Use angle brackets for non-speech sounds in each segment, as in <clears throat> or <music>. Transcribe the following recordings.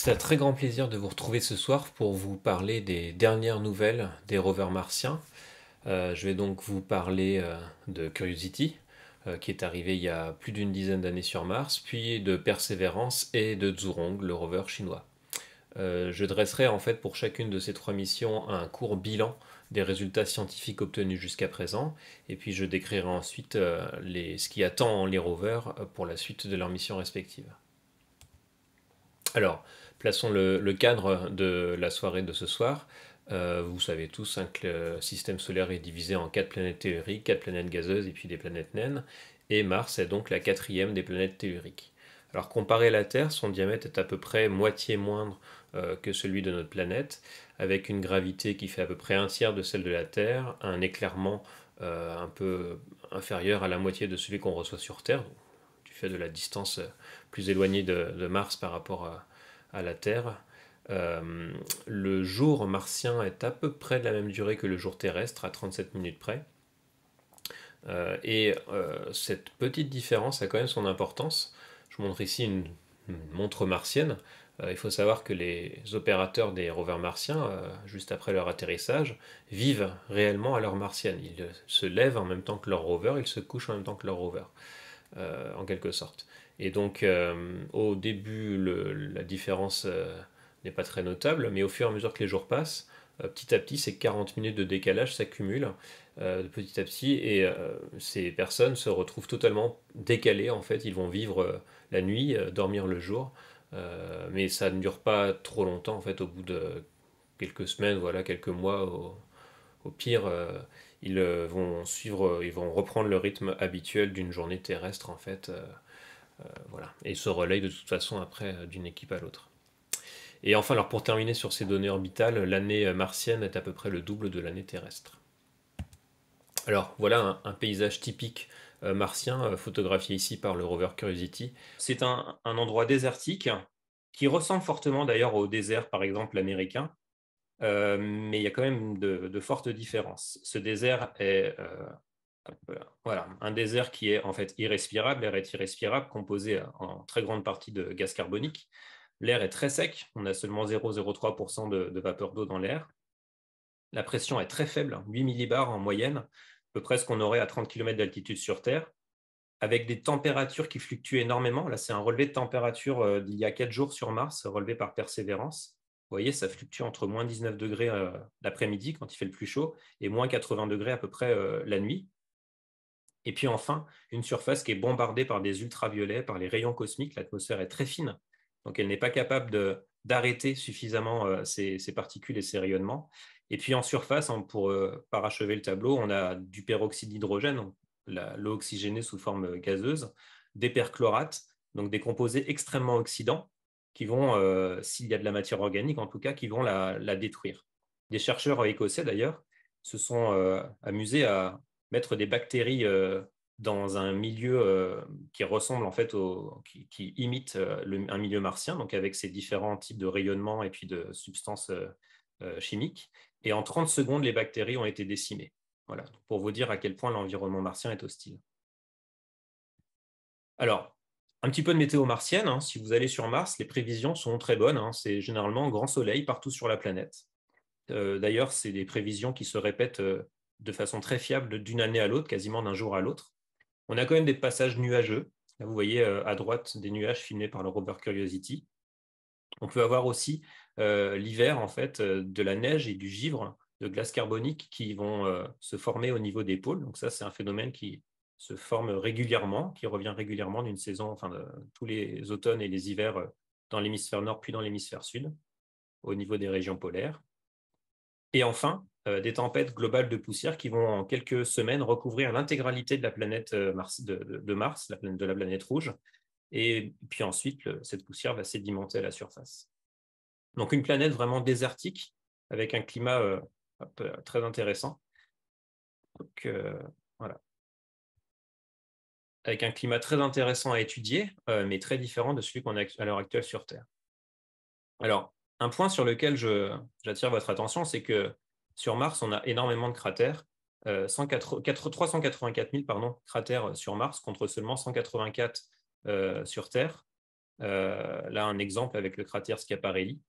C'est un très grand plaisir de vous retrouver ce soir pour vous parler des dernières nouvelles des rovers martiens. Euh, je vais donc vous parler euh, de Curiosity, euh, qui est arrivé il y a plus d'une dizaine d'années sur Mars, puis de Persévérance et de Zhurong, le rover chinois. je dresserai en fait pour chacune de ces trois missions un court bilan des résultats scientifiques obtenus jusqu'à présent, et puis je décrirai ensuite ce qui attend les rovers pour la suite de leurs missions respectives. Alors, Plaçons le, cadre de la soirée de ce soir. Euh, vous savez tous que euh, le système solaire est divisé en quatre planètes théoriques, quatre planètes gazeuses et puis des planètes naines. Et Mars est donc la quatrième des planètes théoriques. Alors comparé à la Terre, son diamètre est à peu près moitié moindre euh, que celui de notre planète, avec une gravité qui fait à peu près un tiers de celle de la Terre, un éclairement un peu inférieur à la moitié de celui qu'on reçoit sur Terre, du fait de la distance plus éloignée de Mars par rapport à, à la Terre. Euh, le jour martien est à peu près de la même durée que le jour terrestre, à 37 minutes près. Euh, et euh, cette petite différence a quand même son importance. Je montre ici une, montre martienne. il faut savoir que les opérateurs des rovers martiens, juste après leur atterrissage, vivent réellement à l'heure martienne. Ils se lèvent en même temps que leur rover, ils se couchent en même temps que leur rover, en quelque sorte. Et donc, euh, au début, la différence euh, n'est pas très notable, mais au fur et à mesure que les jours passent, euh, petit à petit, ces 40 minutes de décalage s'accumulent petit à petit, et ces personnes se retrouvent totalement décalées, en fait, ils vont vivre la nuit, dormir le jour, mais ça ne dure pas trop longtemps, en fait, au bout de quelques semaines, voilà, quelques mois, au pire ils vont suivre, ils vont reprendre le rythme habituel d'une journée terrestre en fait. Euh, voilà. Et se relaye de toute façon après euh, d'une équipe à l'autre. Et enfin, alors pour terminer sur ces données orbitales, l'année euh, martienne est à peu près le double de l'année terrestre. Alors voilà un, paysage typique martien photographié ici par le rover Curiosity. C'est un, endroit désertique qui ressemble fortement d'ailleurs au désert par exemple américain, mais il y a quand même de fortes différences. Ce désert est Hein. Voilà, un désert qui est en fait irrespirable. L'air est irrespirable, composé euh, en très grande partie de gaz carbonique. L'air est très sec, on a seulement 0,03% de, vapeur d'eau dans l'air. La pression est très faible, 8 hein. millibars en moyenne, à peu près ce qu'on aurait à 30 km d'altitude sur Terre, avec des températures qui fluctuent énormément. Là, c'est un relevé de température euh, d'il y a 4 jours sur Mars, relevé par Persévérance. Vous voyez, ça fluctue entre moins 19 degrés euh, l'après-midi quand il fait le plus chaud et moins 80 degrés à peu près la nuit. Et puis enfin, une surface qui est bombardée par des ultraviolets, par les rayons cosmiques. L'atmosphère est très fine, donc elle n'est pas capable d'arrêter suffisamment euh, ces, particules et ces rayonnements. Et puis en surface, hein, pour euh, parachever le tableau, on a du peroxyde d'hydrogène, l'eau oxygénée sous forme euh, gazeuse, des perchlorates, donc des composés extrêmement oxydants qui vont, s'il y a de la matière organique en tout cas, qui vont la, détruire. Des chercheurs écossais d'ailleurs se sont amusés à mettre des bactéries euh, dans un milieu euh, qui ressemble en fait au, qui, imite euh, un milieu martien, donc avec ces différents types de rayonnements et puis de substances chimiques. Et en 30 secondes, les bactéries ont été décimées. Voilà, pour vous dire à quel point l'environnement martien est hostile. Alors, un petit peu de météo martienne. Hein. Si vous allez sur Mars, les prévisions sont très bonnes. Hein. C'est généralement grand soleil partout sur la planète. D'ailleurs, c'est des prévisions qui se répètent de façon très fiable d'une année à l'autre, quasiment d'un jour à l'autre. On a quand même des passages nuageux. Là, vous voyez euh, à droite des nuages filmés par le rover Curiosity. On peut avoir aussi euh, l'hiver, en fait, euh, de la neige et du givre de glace carbonique qui vont se former au niveau des pôles. Donc ça, c'est un phénomène qui se forme régulièrement, qui revient régulièrement d'une saison, enfin, tous les automnes et les hivers dans l'hémisphère nord, puis dans l'hémisphère sud, au niveau des régions polaires. Et enfin, euh, des tempêtes globales de poussière qui vont en quelques semaines recouvrir l'intégralité de la planète euh, Mars, de, Mars, de la planète rouge. Et puis ensuite, cette poussière va sédimenter à la surface. Donc une planète vraiment désertique, avec un climat euh, très intéressant. Donc voilà. Avec un climat très intéressant à étudier, mais très différent de celui qu'on a à l'heure actuelle sur Terre. Alors, un point sur lequel j'attire votre attention, c'est que sur Mars, on a énormément de cratères, 384 euh, 000 pardon, cratères euh, sur Mars contre seulement 184 euh, sur Terre. là, un exemple avec le cratère Schiaparelli.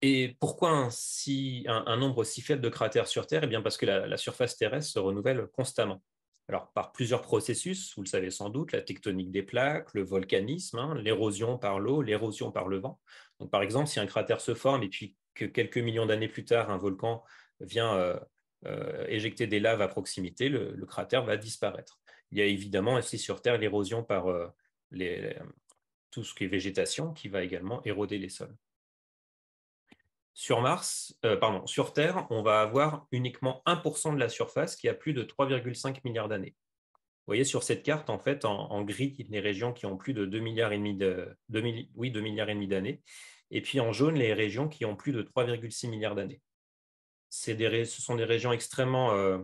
Et pourquoi un, nombre si faible de cratères sur Terre Eh bien parce que la, surface terrestre se renouvelle constamment. Alors, par plusieurs processus, vous le savez sans doute, la tectonique des plaques, le volcanisme, hein, l'érosion par l'eau, l'érosion par le vent. Donc, par exemple, si un cratère se forme et puis que quelques millions d'années plus tard, un volcan vient euh, euh, éjecter des laves à proximité, le, cratère va disparaître. Il y a évidemment aussi sur Terre l'érosion par euh, tout ce qui est végétation qui va également éroder les sols. Sur Mars, pardon, sur Terre, on va avoir uniquement 1% de la surface qui a plus de 3,5 milliards d'années. Vous voyez sur cette carte, en fait, en, gris, les régions qui ont plus de 2 milliards milliards et demi d'années, et puis en jaune, les régions qui ont plus de 3,6 milliards d'années. ce sont des régions extrêmement euh,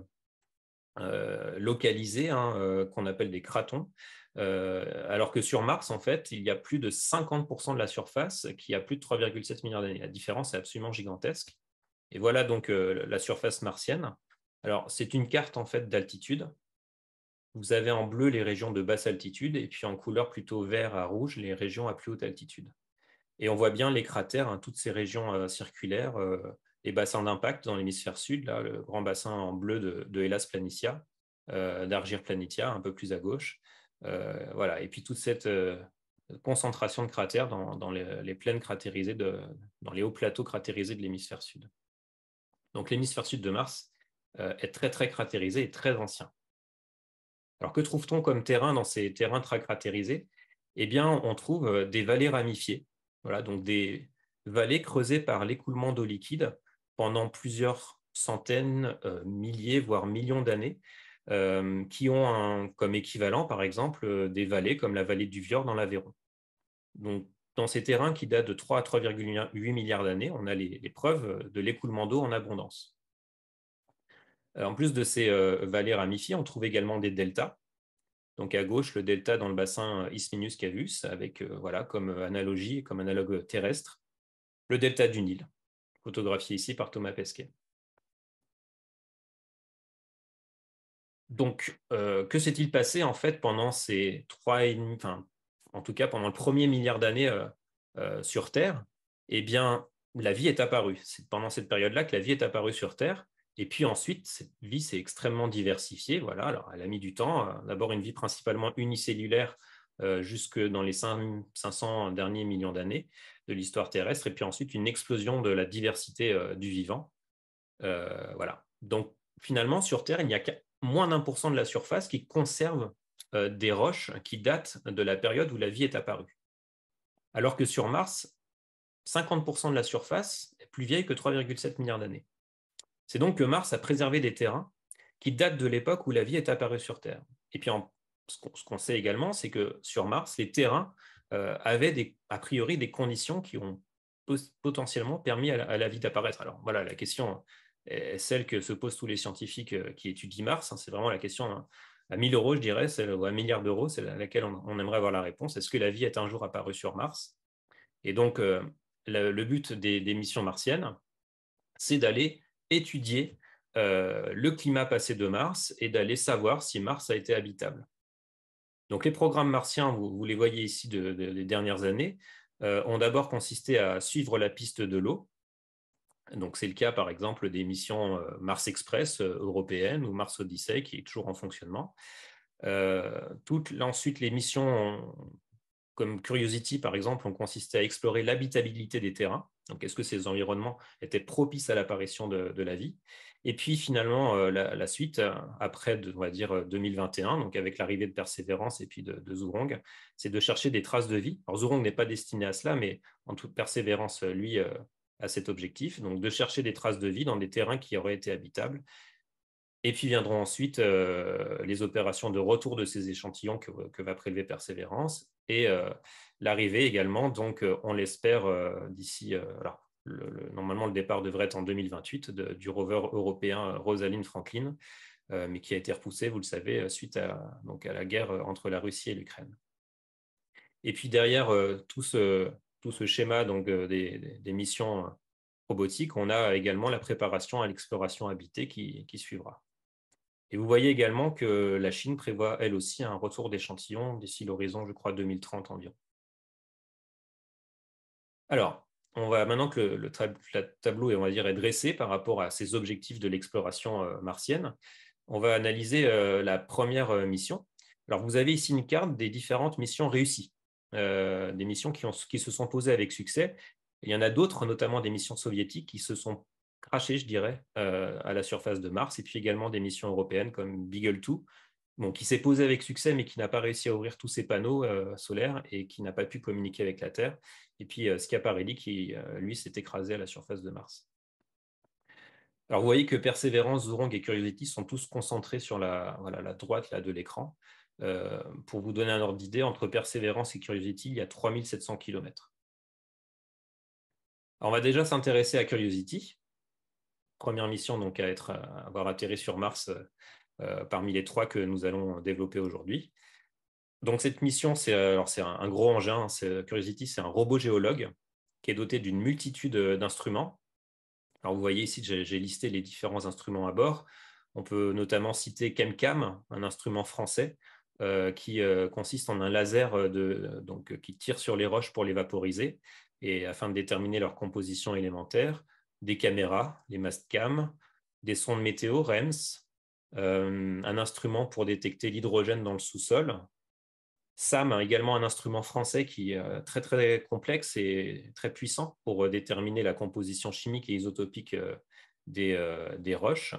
euh, localisées, hein, euh, qu'on appelle des cratons, alors que sur Mars, en fait, il y a plus de 50% de la surface qui a plus de 3,7 milliards d'années. La différence est absolument gigantesque. Et voilà donc la surface martienne. Alors, c'est une carte en fait d'altitude. Vous avez en bleu les régions de basse altitude et puis en couleur plutôt vert à rouge les régions à plus haute altitude. Et on voit bien les cratères, hein, toutes ces régions euh, circulaires, euh, les bassins d'impact dans l'hémisphère sud, le grand bassin en bleu de, de Hellas planitia, euh, d'Argir planitia, un peu plus à gauche. voilà. Et puis toute cette concentration de cratères dans, les, plaines cratérisées, dans les hauts plateaux cratérisés de l'hémisphère sud. Donc l'hémisphère sud de Mars est très, très cratérisé et très ancien. Alors que trouve-t-on comme terrain dans ces terrains très cratérisés Eh bien, on trouve des vallées ramifiées, voilà, donc des vallées creusées par l'écoulement d'eau liquide pendant plusieurs centaines, euh, milliers, voire millions d'années, euh, qui ont comme équivalent, par exemple, euh, des vallées comme la vallée du Vior dans l'Aveyron. Donc, dans ces terrains qui datent de 3 à 3,8 milliards d'années, on a les, preuves de l'écoulement d'eau en abondance. En plus de ces vallées ramifiées, on trouve également des deltas, donc à gauche, le delta dans le bassin euh, isminus cavus, avec euh, voilà, comme euh, analogie, comme analogue terrestre, le delta du Nil, photographié ici par Thomas Pesquet. Donc, que s'est-il passé en fait pendant ces trois et demi, enfin, en tout cas pendant le premier milliard d'années sur Terre Eh bien, la vie est apparue. C'est pendant cette période-là que la vie est apparue sur Terre. Et puis ensuite, cette vie s'est extrêmement diversifiée. Voilà, alors elle a mis du temps. Hein. D'abord, une vie principalement unicellulaire euh, jusque dans les 500 derniers millions d'années de l'histoire terrestre. Et puis ensuite, une explosion de la diversité euh, du vivant. Euh, voilà. Donc, finalement, sur Terre, il n'y a qu'à moins d'un pour cent de la surface qui conserve des roches qui datent de la période où la vie est apparue. Alors que sur Mars, 50% de la surface est plus vieille que 3,7 milliards d'années. C'est donc que Mars a préservé des terrains qui datent de l'époque où la vie est apparue sur Terre. Et puis, ce qu'on sait également, c'est que sur Mars, les terrains euh, avaient a priori des conditions qui ont potentiellement permis à la, vie d'apparaître. Alors voilà, la question est celle que se posent tous les scientifiques euh, qui étudient Mars. Hein. c'est vraiment la question hein, à 1000 euros, je dirais, ou à milliard d'euros, c'est à laquelle on, aimerait avoir la réponse. Est-ce que la vie est un jour apparue sur Mars Et donc, euh, le, but des missions martiennes, c'est d'aller étudier euh, le climat passé de Mars et d'aller savoir si Mars a été habitable. Donc les programmes martiens, vous, les voyez ici des dernières années, euh, ont d'abord consisté à suivre la piste de l'eau. Donc c'est le cas par exemple des missions euh, Mars Express européennes ou Mars Odyssey qui est toujours en fonctionnement. ensuite, les missions comme Curiosity par exemple ont consisté à explorer l'habitabilité des terrains. Donc, est-ce que ces environnements étaient propices à l'apparition de, la vie Et puis, finalement, euh, la, suite, euh, après, on va dire, 2021, euh, donc avec l'arrivée de Persévérance et puis de, Zurong, c'est de chercher des traces de vie. Alors, Zurong n'est pas destiné à cela, mais en toute Persévérance, lui, a cet objectif, donc de chercher des traces de vie dans des terrains qui auraient été habitables. Et puis viendront ensuite les opérations de retour de ces échantillons que, va prélever Persévérance et, l'arrivée également. Donc, euh, on l'espère euh, d'ici. Euh, normalement, le départ devrait être en 2028 du rover européen Rosalind Franklin, mais qui a été repoussé, vous le savez, suite à, donc, à la guerre entre la Russie et l'Ukraine. Et puis derrière tout ce, tout ce schéma donc, des, missions robotiques, on a également la préparation à l'exploration habitée qui, qui, suivra. Et vous voyez également que la Chine prévoit elle aussi un retour d'échantillons d'ici l'horizon, je crois, 2030 environ. Alors, on va maintenant que le, tableau est, on va dire, dressé par rapport à ces objectifs de l'exploration euh, martienne, on va analyser euh, la première euh, mission. Alors, vous avez ici une carte des différentes missions réussies, des missions qui, se sont posées avec succès. Il y en a d'autres, notamment des missions soviétiques, qui se sont crachées, je dirais, à la surface de Mars, et puis également des missions européennes comme Beagle 2, qui s'est posé avec succès, mais qui n'a pas réussi à ouvrir tous ses panneaux euh, solaires et qui n'a pas pu communiquer avec la Terre. Et puis euh, Schiaparelli, qui euh, lui s'est écrasé à la surface de Mars. Alors vous voyez que Perseverance, Zorong et Curiosity sont tous concentrés sur la, la droite là, de l'écran. Euh, pour vous donner un ordre d'idée, entre Perseverance et Curiosity, il y a 3700 km. on va déjà s'intéresser à Curiosity, première mission donc à être, avoir atterri sur Mars euh, parmi les trois que nous allons développer aujourd'hui. Donc cette mission, c'est euh, un, gros engin, hein, Curiosity, c'est un robot géologue qui est doté d'une multitude euh, d'instruments. Alors vous voyez ici, j'ai listé les différents instruments à bord. On peut notamment citer ChemCam, un instrument français qui consiste en un laser qui tire sur les roches pour les vaporiser et afin de déterminer leur composition élémentaire, des caméras, les mastcam, des sondes météo, REMS, euh, un instrument pour détecter l'hydrogène dans le sous-sol. SAM a également un instrument français qui est euh, très très complexe et très puissant pour euh, déterminer la composition chimique et isotopique des, des roches.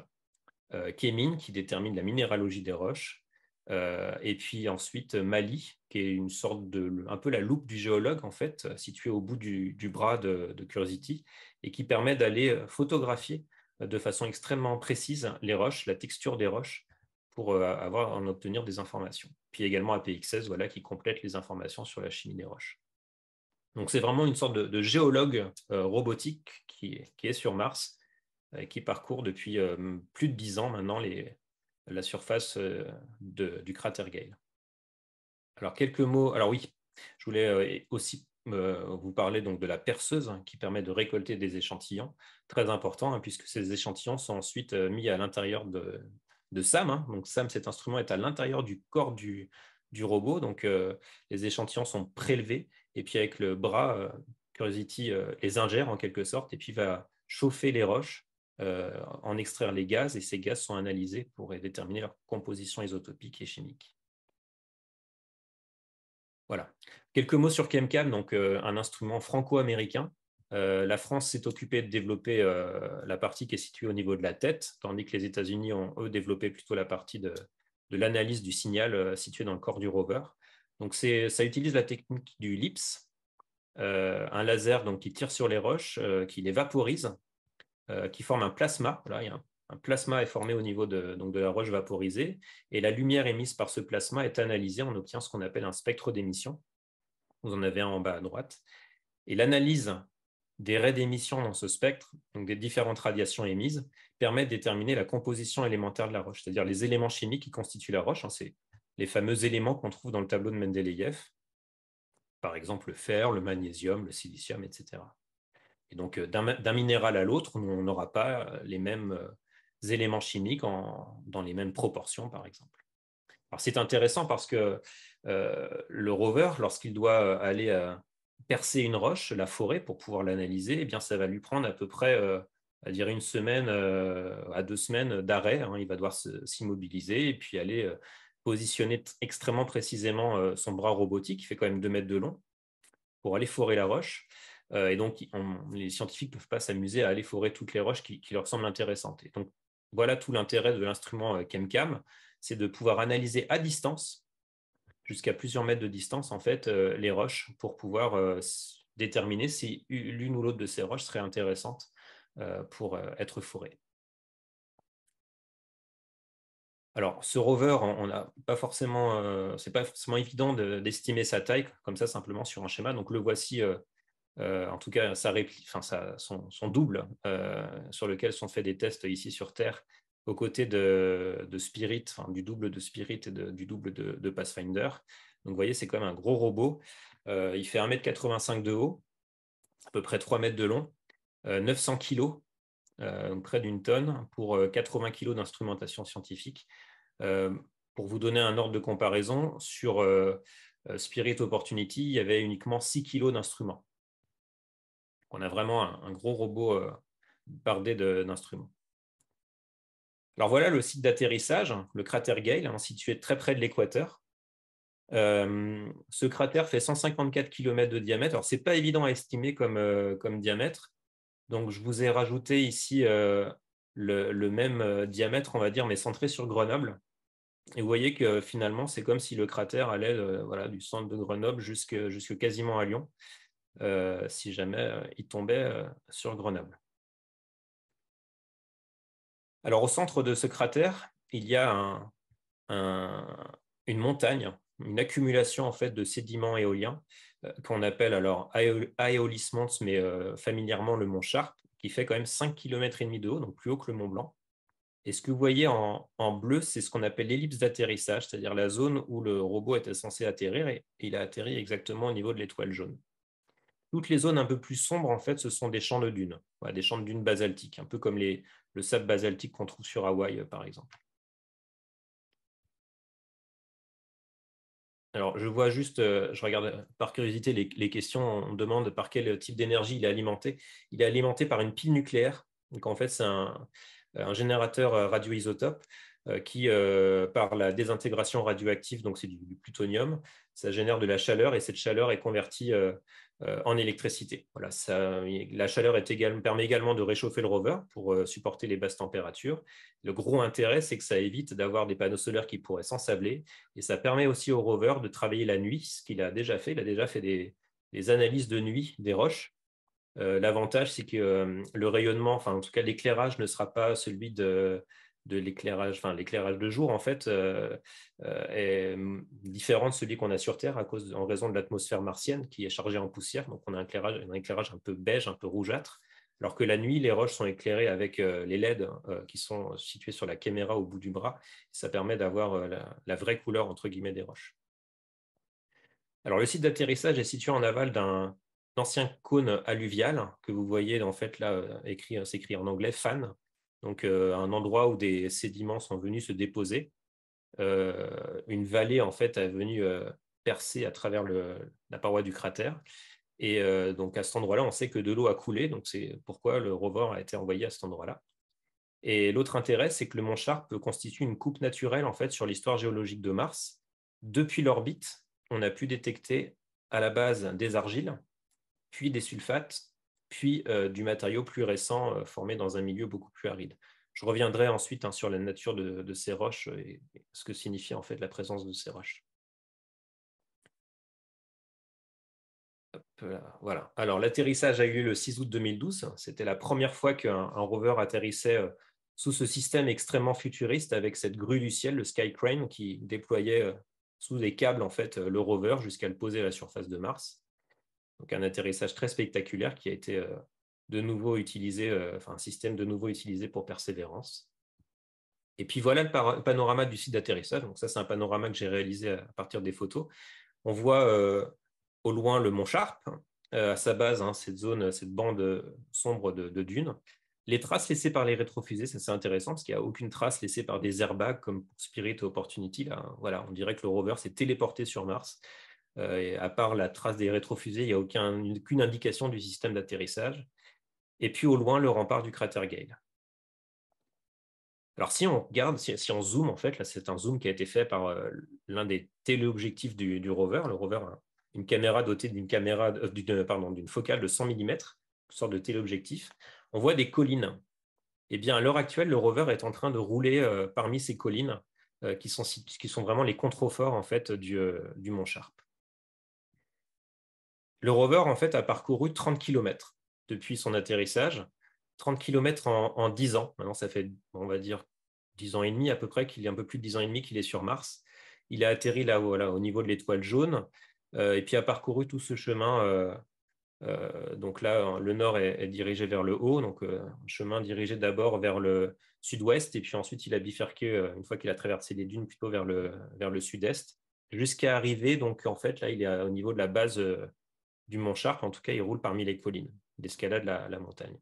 Kémine qui détermine la minéralogie des roches. et puis ensuite Mali, qui est une sorte de, un peu la loupe du géologue en fait, située au bout du, du bras de, de, Curiosity, et qui permet d'aller photographier de façon extrêmement précise les roches, la texture des roches, pour euh, avoir, en obtenir des informations. Puis également APXS, voilà, qui complète les informations sur la chimie des roches. Donc c'est vraiment une sorte de, géologue euh, robotique qui, est sur Mars, euh, qui parcourt depuis plus de dix ans maintenant la surface du cratère Gale. Alors quelques mots. Alors oui, je voulais aussi vous parlez donc de la perceuse hein, qui permet de récolter des échantillons, très important, hein, puisque ces échantillons sont ensuite euh, mis à l'intérieur de, SAM. Hein. Donc SAM, cet instrument est à l'intérieur du corps du, robot. Donc euh, les échantillons sont prélevés et puis avec le bras, euh, Curiosity les ingère en quelque sorte et puis va chauffer les roches, en extraire les gaz et ces gaz sont analysés pour déterminer leur composition isotopique et chimique. Voilà. Quelques mots sur KEMCAM, donc euh, un instrument franco-américain. Euh, la France s'est occupée de développer euh, la partie qui est située au niveau de la tête, tandis que les États-Unis ont, eux, développé plutôt la partie de, l'analyse du signal situé dans le corps du rover. Donc, ça utilise la technique du LIPS, un laser donc, qui tire sur les roches, qui les vaporise, qui forme un plasma. Voilà, il y a un plasma est formé au niveau de, la roche vaporisée et la lumière émise par ce plasma est analysée. On obtient ce qu'on appelle un spectre d'émission. Vous en avez un en bas à droite. Et l'analyse des raies d'émission dans ce spectre, donc des différentes radiations émises, permet de déterminer la composition élémentaire de la roche, c'est-à-dire les éléments chimiques qui constituent la roche. Hein, c'est les fameux éléments qu'on trouve dans le tableau de Mendeleïev, par exemple le fer, le magnésium, le silicium, etc. Et donc, euh, d'un minéral à l'autre, on n'aura pas les mêmes euh, éléments chimiques en, dans les mêmes proportions, par exemple. Alors c'est intéressant parce que euh, le rover, lorsqu'il doit euh, aller euh, percer une roche, la forêt, pour pouvoir l'analyser, eh bien ça va lui prendre à peu près, à dire une semaine à deux semaines d'arrêt. Hein. Il va devoir s'immobiliser et puis aller positionner extrêmement précisément son bras robotique, qui fait quand même deux mètres de long, pour aller forer la roche. et donc les scientifiques ne peuvent pas s'amuser à aller forer toutes les roches qui, qui leur semblent intéressantes. Et donc voilà tout l'intérêt de l'instrument ChemCam, euh, c'est de pouvoir analyser à distance, jusqu'à plusieurs mètres de distance, en fait, euh, les roches pour pouvoir euh, déterminer si l'une ou l'autre de ces roches serait intéressante pour être fourrée. Alors, ce rover, on n'a pas forcément, c'est pas forcément évident d'estimer sa taille comme ça simplement sur un schéma. Donc, le voici euh, en tout cas son, double, euh, sur lequel sont faits des tests ici sur Terre, aux côtés de, Spirit, du double de Spirit et du double de, Pathfinder. Donc vous voyez, c'est quand même un gros robot. Euh, il fait 1m85 de haut, à peu près 3 mètres de long, 900 kg, donc près d'une tonne, pour 80 kg d'instrumentation scientifique. pour vous donner un ordre de comparaison, sur Spirit Opportunity, il y avait uniquement 6 kg d'instruments. On a vraiment un, gros robot euh, bardé d'instruments. Alors voilà le site d'atterrissage, hein, le cratère Gale, hein, situé très près de l'équateur. Euh, ce cratère fait 154 km de diamètre. Alors, ce n'est pas évident à estimer euh, comme, diamètre. Donc, je vous ai rajouté ici le, même diamètre, on va dire, mais centré sur Grenoble. Et vous voyez que finalement, c'est comme si le cratère allait du centre de Grenoble jusqu'à quasiment à Lyon. Euh, si jamais euh, il tombait euh, sur Grenoble. Alors au centre de ce cratère, il y a une montagne, une accumulation en fait de sédiments éoliens qu'on appelle alors Mons, mais familièrement le mont Sharp, qui fait quand même 5 km et demi de haut, donc plus haut que le mont Blanc. Et ce que vous voyez en bleu, c'est ce qu'on appelle l'ellipse d'atterrissage, c'est-à-dire la zone où le robot était censé atterrir et il a atterri exactement au niveau de l'étoile jaune. Toutes les zones un peu plus sombres, en fait, ce sont des champs de dunes, des champs de dunes basaltiques, un peu comme le sable basaltique qu'on trouve sur Hawaï, euh, par exemple. Alors, je vois juste, euh, je regarde par curiosité les, questions, on demande par quel type d'énergie il est alimenté. Il est alimenté par une pile nucléaire. Donc, en fait, c'est un, générateur euh, radioisotope qui, par la désintégration radioactive, donc c'est du, plutonium, ça génère de la chaleur et cette chaleur est convertie euh, en électricité. Voilà, la chaleur permet également de réchauffer le rover pour euh, supporter les basses températures. Le gros intérêt, c'est que ça évite d'avoir des panneaux solaires qui pourraient s'ensabler et ça permet aussi au rover de travailler la nuit, ce qu'il a déjà fait. Il a déjà fait des, analyses de nuit des roches. Euh, l'avantage, c'est que le rayonnement, enfin en tout cas l'éclairage, ne sera pas celui de, de l'éclairage, enfin l'éclairage de jour en fait euh, euh, est hum, différent de celui qu'on a sur Terre à cause, en raison de l'atmosphère martienne qui est chargée en poussière. Donc on a un éclairage, un éclairage un peu beige, un peu rougeâtre. Alors que la nuit, les roches sont éclairées avec euh, les LED qui sont situés sur la caméra au bout du bras. Ça permet d'avoir la, la vraie couleur entre guillemets des roches. Alors le site d'atterrissage est situé en aval d'un ancien cône alluvial que vous voyez en fait là écrit, s'écrit en anglais fan donc euh, un endroit où des sédiments sont venus se déposer. Euh, une vallée, en fait, est venue euh, percer à travers la paroi du cratère. Et donc à cet endroit-là, on sait que de l'eau a coulé, donc c'est pourquoi le rover a été envoyé à cet endroit-là. Et l'autre intérêt, c'est que le mont Sharp constitue une coupe naturelle en fait sur l'histoire géologique de Mars. Depuis l'orbite, on a pu détecter à la base des argiles, puis des sulfates, puis euh, du matériau plus récent euh, formé dans un milieu beaucoup plus aride. Je reviendrai ensuite hein, sur la nature de, ces roches euh, et ce que signifie en fait la présence de ces roches. Voilà. Alors, l'atterrissage a eu lieu le 6 août 2012. C'était la première fois qu'un rover atterrissait sous ce système extrêmement futuriste avec cette grue du ciel, le Sky Crane, qui déployait sous des câbles en fait le rover jusqu'à le poser à la surface de Mars. Donc un atterrissage très spectaculaire qui a été euh, de nouveau utilisé, euh, enfin un système de nouveau utilisé pour Persévérance. Et puis voilà le panorama du site d'atterrissage. Donc ça, c'est un panorama que j'ai réalisé euh, à partir des photos. On voit au loin le mont Sharp, hein, à sa base, hein, cette zone, cette bande sombre de, dunes. Les traces laissées par les rétrofusées, ça c'est intéressant parce qu'il n'y a aucune trace laissée par des airbags comme Spirit Opportunity. Hein. voilà, on dirait que le rover s'est téléporté sur Mars euh, à part la trace des rétrofusées, il n'y a aucune indication du système d'atterrissage. Et puis au loin, le rempart du cratère Gale. Alors si on regarde, si, on zoome, en fait, là c'est un zoom qui a été fait par euh, l'un des téléobjectifs du, rover. Le rover a une caméra dotée d'une caméra, euh, pardon, d'une focale de 100 mm, une sorte de téléobjectif. On voit des collines. Eh bien, à l'heure actuelle, le rover est en train de rouler parmi ces collines qui sont, vraiment les contreforts en fait, du, du Mont Sharp. Le rover, en fait, a parcouru 30 km depuis son atterrissage. 30 km en, 10 ans. Maintenant, ça fait, on va dire, 10 ans et demi à peu près, qu'il y a un peu plus de 10 ans et demi qu'il est sur Mars. Il a atterri là-haut, au niveau de l'étoile jaune, euh, et puis a parcouru tout ce chemin. Euh, euh, donc là, le nord est, dirigé vers le haut, donc un chemin dirigé d'abord vers le sud-ouest, et puis ensuite il a bifurqué, une fois qu'il a traversé les dunes, plutôt vers le, vers le sud-est, jusqu'à arriver, donc en fait, là, il est au niveau de la base du Mont Sharp. En tout cas, il roule parmi les collines. l'escalade de la, montagne.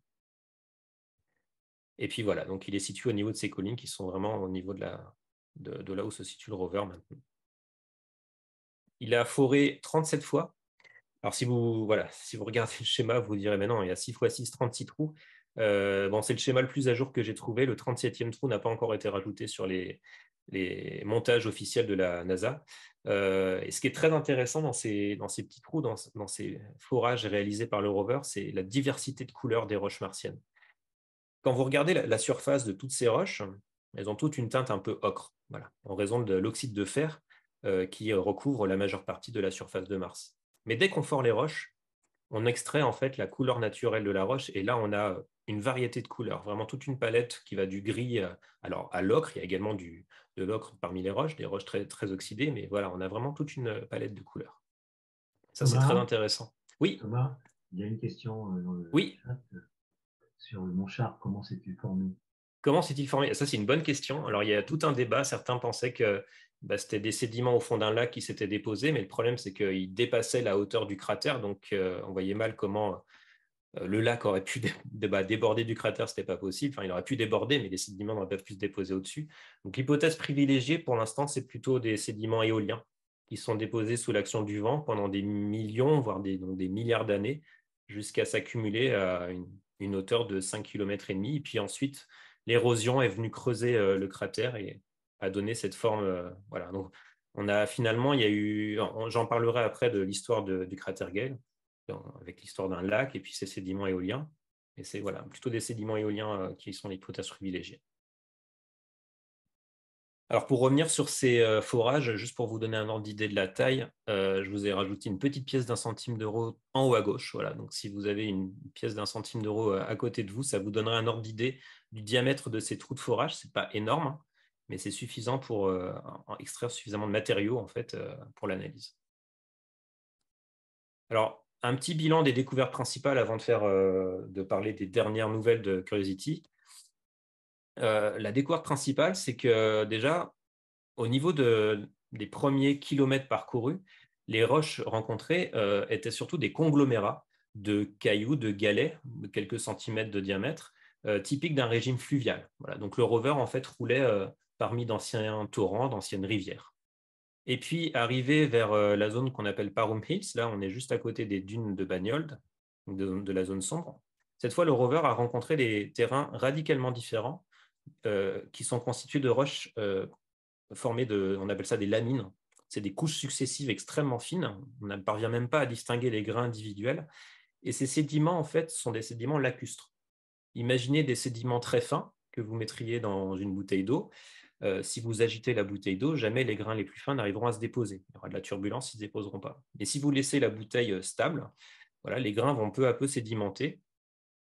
Et puis voilà, donc il est situé au niveau de ces collines qui sont vraiment au niveau de, la, de, là où se situe le rover maintenant. Il a foré 37 fois. Alors si vous, voilà, si vous regardez le schéma, vous, vous direz, mais non, il y a 6 fois 6, 36 trous. Euh, bon, c'est le schéma le plus à jour que j'ai trouvé. Le 37e trou n'a pas encore été rajouté sur les, les montages officiels de la NASA. Euh, et ce qui est très intéressant dans ces, dans ces petits trous, dans, ces forages réalisés par le rover, c'est la diversité de couleurs des roches martiennes. Quand vous regardez la, surface de toutes ces roches, elles ont toutes une teinte un peu ocre, voilà, en raison de l'oxyde de fer euh, qui recouvre la majeure partie de la surface de Mars. Mais dès qu'on fore les roches, on extrait en fait la couleur naturelle de la roche et là on a une variété de couleurs, vraiment toute une palette qui va du gris à, euh, alors à l'ocre. Il y a également du, de l'ocre parmi les roches, des roches très, oxydées, mais voilà, on a vraiment toute une euh, palette de couleurs. Ça, c'est très intéressant. Oui. Thomas, il y a une question euh, le oui. chat sur le Comment s'est-il formé Comment s'est-il formé Ça, c'est une bonne question. Alors, il y a tout un débat. Certains pensaient que bah, c'était des sédiments au fond d'un lac qui s'étaient déposés, mais le problème, c'est qu'ils dépassaient la hauteur du cratère, donc on voyait mal comment euh, le lac aurait pu bah, déborder du cratère, ce n'était pas possible. il aurait pu déborder, mais les sédiments n'auraient pas pu se déposer au-dessus. Donc, l'hypothèse privilégiée pour l'instant, c'est plutôt des sédiments éoliens qui sont déposés sous l'action du vent pendant des millions, voire des, milliards d'années, jusqu'à s'accumuler à une, hauteur de 5 km. Et demi. Et puis ensuite, l'érosion est venue creuser euh, le cratère et a donné cette forme. Euh, voilà. on a finalement, il y a eu, j'en parlerai après de l'histoire du cratère Gale avec l'histoire d'un lac et puis ces sédiments éoliens. Et c'est voilà, plutôt des sédiments éoliens euh, qui sont les l'hypothèse privilégiées. Alors pour revenir sur ces euh, forages, juste pour vous donner un ordre d'idée de la taille, euh, je vous ai rajouté une petite pièce d'un centime d'euro en haut à gauche. Voilà, donc si vous avez une pièce d'un centime d'euro à côté de vous, ça vous donnerait un ordre d'idée du diamètre de ces trous de forage. Ce n'est pas énorme, hein, mais c'est suffisant pour extraire suffisamment de matériaux en fait pour l'analyse. Alors un petit bilan des découvertes principales avant de, faire, euh, de parler des dernières nouvelles de Curiosity. Euh, la découverte principale, c'est que déjà, au niveau des premiers kilomètres parcourus, les roches rencontrées euh, étaient surtout des conglomérats de cailloux, de galets, de quelques centimètres de diamètre, typiques d'un régime fluvial. Voilà, donc le rover, en fait, roulait parmi d'anciens torrents, d'anciennes rivières. Et puis, arrivé vers euh, la zone qu'on appelle Parum Hills, là, on est juste à côté des dunes de Bagnold, de, la zone sombre. Cette fois, le rover a rencontré des terrains radicalement différents euh, qui sont constitués de roches euh, formées de, on appelle ça des lamines. C'est des couches successives extrêmement fines. On ne parvient même pas à distinguer les grains individuels. Et ces sédiments, en fait, sont des sédiments lacustres. Imaginez des sédiments très fins que vous mettriez dans une bouteille d'eau, si vous agitez la bouteille d'eau, jamais les grains les plus fins n'arriveront à se déposer. Il y aura de la turbulence, ils ne se déposeront pas. Mais si vous laissez la bouteille stable, voilà, les grains vont peu à peu sédimenter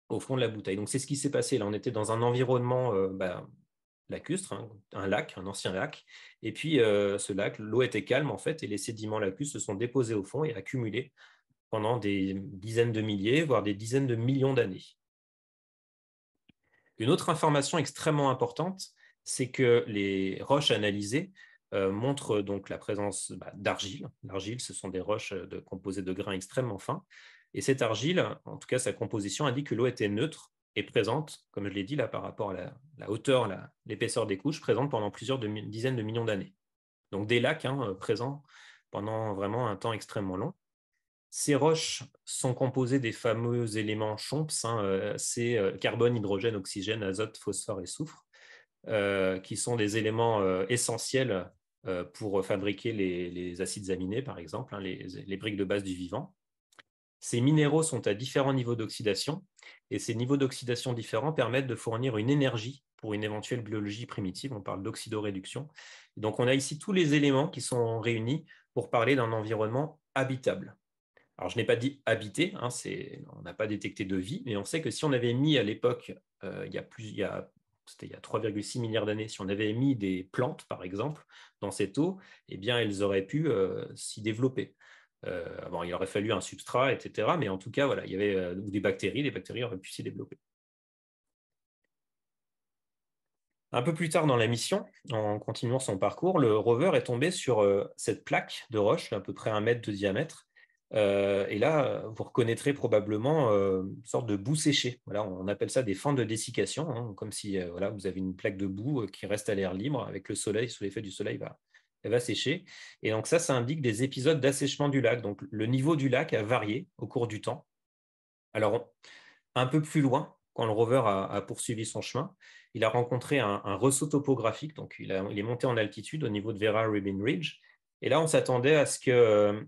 au fond de la bouteille. Donc c'est ce qui s'est passé. Là, on était dans un environnement bah, lacustre, hein, un lac, un ancien lac. Et puis ce lac, l'eau était calme en fait, et les sédiments lacustres se sont déposés au fond et accumulés pendant des dizaines de milliers, voire des dizaines de millions d'années. Une autre information extrêmement importante, c'est que les roches analysées euh, montrent donc la présence bah, d'argile. L'argile, ce sont des roches euh, composées de grains extrêmement fins. Et cette argile, en tout cas sa composition, indique que l'eau était neutre et présente, comme je l'ai dit là par rapport à la, hauteur, l'épaisseur des couches, présente pendant plusieurs dizaines de millions d'années. Donc des lacs hein, euh, présents pendant vraiment un temps extrêmement long. Ces roches sont composées des fameux éléments CHOMPS, hein, c'est carbone, hydrogène, oxygène, azote, phosphore et soufre. Euh, qui sont des éléments euh, essentiels euh, pour fabriquer les, acides aminés, par exemple, hein, les, briques de base du vivant. Ces minéraux sont à différents niveaux d'oxydation et ces niveaux d'oxydation différents permettent de fournir une énergie pour une éventuelle biologie primitive. On parle d'oxydoréduction. Donc on a ici tous les éléments qui sont réunis pour parler d'un environnement habitable. Alors je n'ai pas dit habité, hein, on n'a pas détecté de vie, mais on sait que si on avait mis à l'époque, il, il y a c'était il y a 3,6 milliards d'années, si on avait mis des plantes, par exemple, dans cette eau, eh bien, elles auraient pu euh, s'y développer. Euh, bon, il aurait fallu un substrat, etc. Mais en tout cas, il y avait euh, des bactéries, les bactéries auraient pu s'y développer. Un peu plus tard dans la mission, en continuant son parcours, le rover est tombé sur cette plaque de roche d'à peu près un mètre de diamètre euh, et là, vous reconnaîtrez probablement euh, une sorte de boue séchée. Voilà, on appelle ça des fentes de dessiccation, hein, comme si euh, voilà, vous avez une plaque de boue qui reste à l'air libre avec le soleil, sous l'effet du soleil, va, bah, elle va sécher. Et donc ça, ça indique des épisodes d'assèchement du lac. Donc le niveau du lac a varié au cours du temps. Alors, un peu plus loin, quand le rover a, poursuivi son chemin, il a rencontré un, un ressaut topographique. Donc il, il, est monté en altitude au niveau de Vera Ribbon Ridge. Et là, on s'attendait à ce que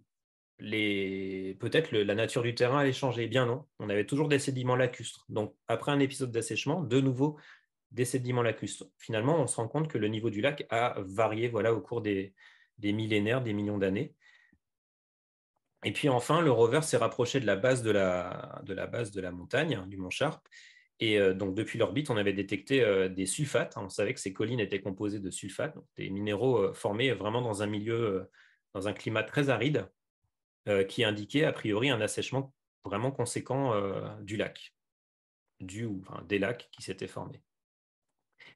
peut-être la nature du terrain allait changer. Eh bien non, on avait toujours des sédiments lacustres. Donc après un épisode d'assèchement, de nouveau des sédiments lacustres. Finalement, on se rend compte que le niveau du lac a varié voilà, au cours des, millénaires, des millions d'années. Et puis enfin, le rover s'est rapproché de la base de la, base de la montagne, hein, du mont Sharp. Et euh, donc, depuis l'orbite, on avait détecté euh, des sulfates. Hein. On savait que ces collines étaient composées de sulfates, des minéraux euh, formés vraiment dans un milieu, dans un climat très aride. Euh, qui indiquait a priori un assèchement vraiment conséquent euh, du lac, du ou des lacs qui s'étaient formés.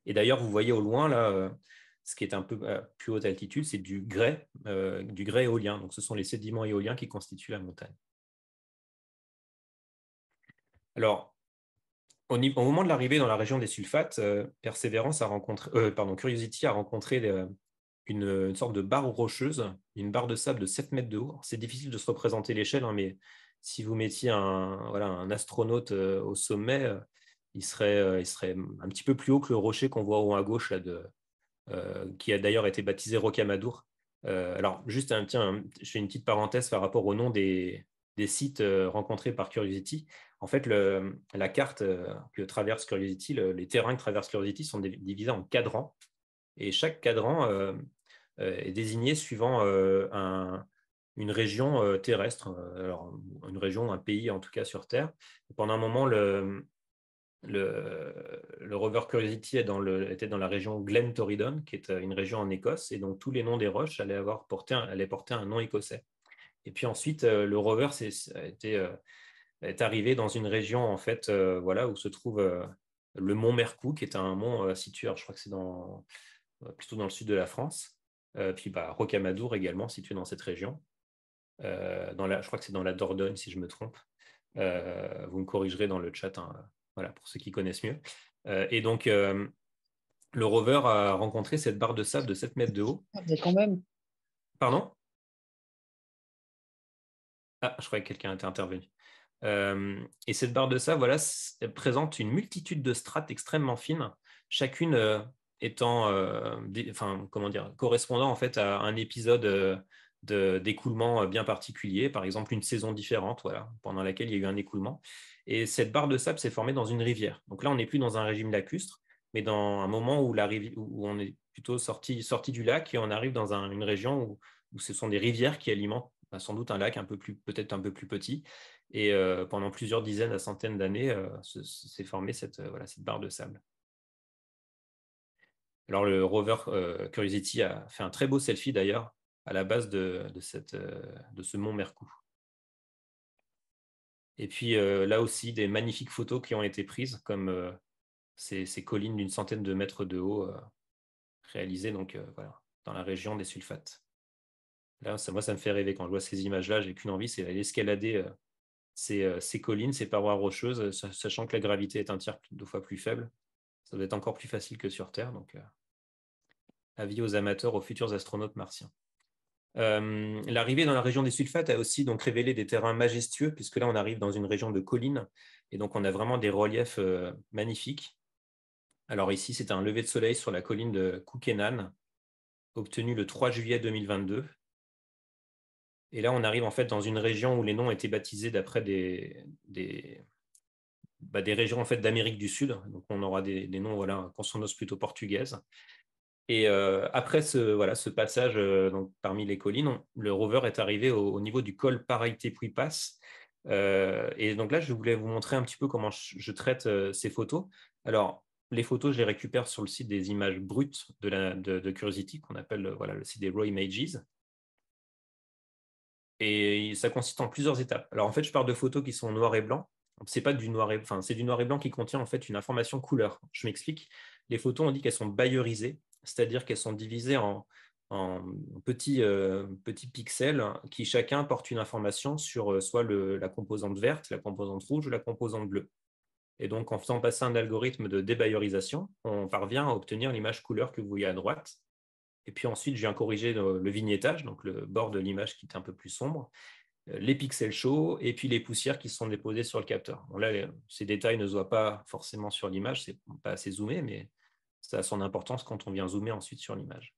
Et d'ailleurs, vous voyez au loin là euh, ce qui est un peu à plus haute altitude, c'est du grès, du grès éolien. Donc, ce sont les sédiments éoliens qui constituent la montagne. Alors, au, moment de l'arrivée dans la région des sulfates, Perseverance a rencontré, pardon, Curiosity a rencontré une, sorte de barre rocheuse, une barre de sable de 7 mètres de haut. C'est difficile de se représenter l'échelle, hein, mais si vous mettiez un, voilà, un astronaute euh, au sommet, euh, il, serait, euh, il serait un petit peu plus haut que le rocher qu'on voit en haut à gauche, là, de, qui a d'ailleurs été baptisé Rocamadour. alors, juste un, tiens, je fais une petite parenthèse par rapport au nom des, des sites rencontrés par Curiosity. En fait, le, la carte que traverse Curiosity, les terrains que traverse Curiosity sont divisés en cadrans. Et chaque cadran euh, est désigné suivant euh, une région euh, terrestre, alors une région, un pays en tout cas sur Terre. pendant un moment, le, rover Curiosity était dans la région Glen Torridon, qui est une région en Écosse, et donc tous les noms des roches allaient, porter un nom écossais. Et puis ensuite, le rover est, arrivé dans une région en fait, voilà, où se trouve le mont Mercou, qui est un mont situé, je crois que c'est dans, plutôt dans le sud de la France. Euh, puis bah, Rocamadour également, situé dans cette région. Euh, dans la, je crois que c'est dans la Dordogne, si je me trompe. Euh, vous me corrigerez dans le chat, hein, voilà, pour ceux qui connaissent mieux. et donc, le rover a rencontré cette barre de sable de 7 mètres de haut. Ah, quand même. Pardon Ah, je croyais que quelqu'un était intervenu. et cette barre de sable voilà, présente une multitude de strates extrêmement fines, chacune étant, euh, enfin, comment dire, correspondant en fait à un épisode euh, d'écoulement euh, bien particulier, par exemple une saison différente, voilà, pendant laquelle il y a eu un écoulement. Et cette barre de sable s'est formée dans une rivière. Donc là, on n'est plus dans un régime lacustre, mais dans un moment où, la rivière, où on est plutôt sorti, sorti du lac et on arrive dans une région où, ce sont des rivières qui alimentent bah, sans doute un lac un peu plus, peut-être un peu plus petit. Et pendant plusieurs dizaines à centaines d'années, s'est formée cette, voilà, cette barre de sable. Alors, le rover euh, Curiosity a fait un très beau selfie d'ailleurs à la base de, cette, euh, de ce mont Mercou. Et puis euh, là aussi, des magnifiques photos qui ont été prises, comme ces, collines d'une centaine de mètres de haut réalisées donc, voilà, dans la région des sulfates. Là, ça, moi, ça me fait rêver. Quand je vois ces images-là, j'ai qu'une envie, c'est d'aller escalader ces, collines, ces parois rocheuses, sachant que la gravité est un tiers deux fois plus faible. Ça doit être encore plus facile que sur Terre. Donc, avis aux amateurs, aux futurs astronautes martiens. Euh, l'arrivée dans la région des sulfates a aussi donc révélé des terrains majestueux, puisque là on arrive dans une région de collines, et donc on a vraiment des reliefs euh, magnifiques. Alors ici, c'est un lever de soleil sur la colline de Kukenan, obtenu le 3 juillet 2022. Et là, on arrive en fait dans une région où les noms étaient baptisés d'après des, des, bah, régions en fait d'Amérique du Sud. Donc on aura des, noms voilà, consonance plutôt portugaises. Et euh, après ce, voilà, ce passage euh, parmi les collines, le rover est arrivé au, niveau du col Paraité puis Pass. Euh, et donc là, je voulais vous montrer un petit peu comment je, traite ces photos. Alors, les photos, je les récupère sur le site des images brutes de, de, Curiosity, qu'on appelle le site des Raw Images. Et ça consiste en plusieurs étapes. Alors en fait, je pars de photos qui sont noires noir et blanc. C'est pas du noir et c'est du noir et blanc qui contient en fait une information couleur. Je m'explique. Les photos, on dit qu'elles sont bailleurisées c'est-à-dire qu'elles sont divisées en, euh, petits, pixels qui chacun portent une information sur euh, soit la composante verte, la composante rouge ou la composante bleue. Et donc, en faisant passer un algorithme de débayerisation, on parvient à obtenir l'image couleur que vous voyez à droite. Et puis ensuite, je viens corriger euh, le, vignettage, donc le bord de l'image qui est un peu plus sombre, les pixels chauds et puis les poussières qui sont déposées sur le capteur. là, ces détails ne se voient pas forcément sur l'image, c'est pas assez zoomé, mais ça a son importance quand on vient zoomer ensuite sur l'image.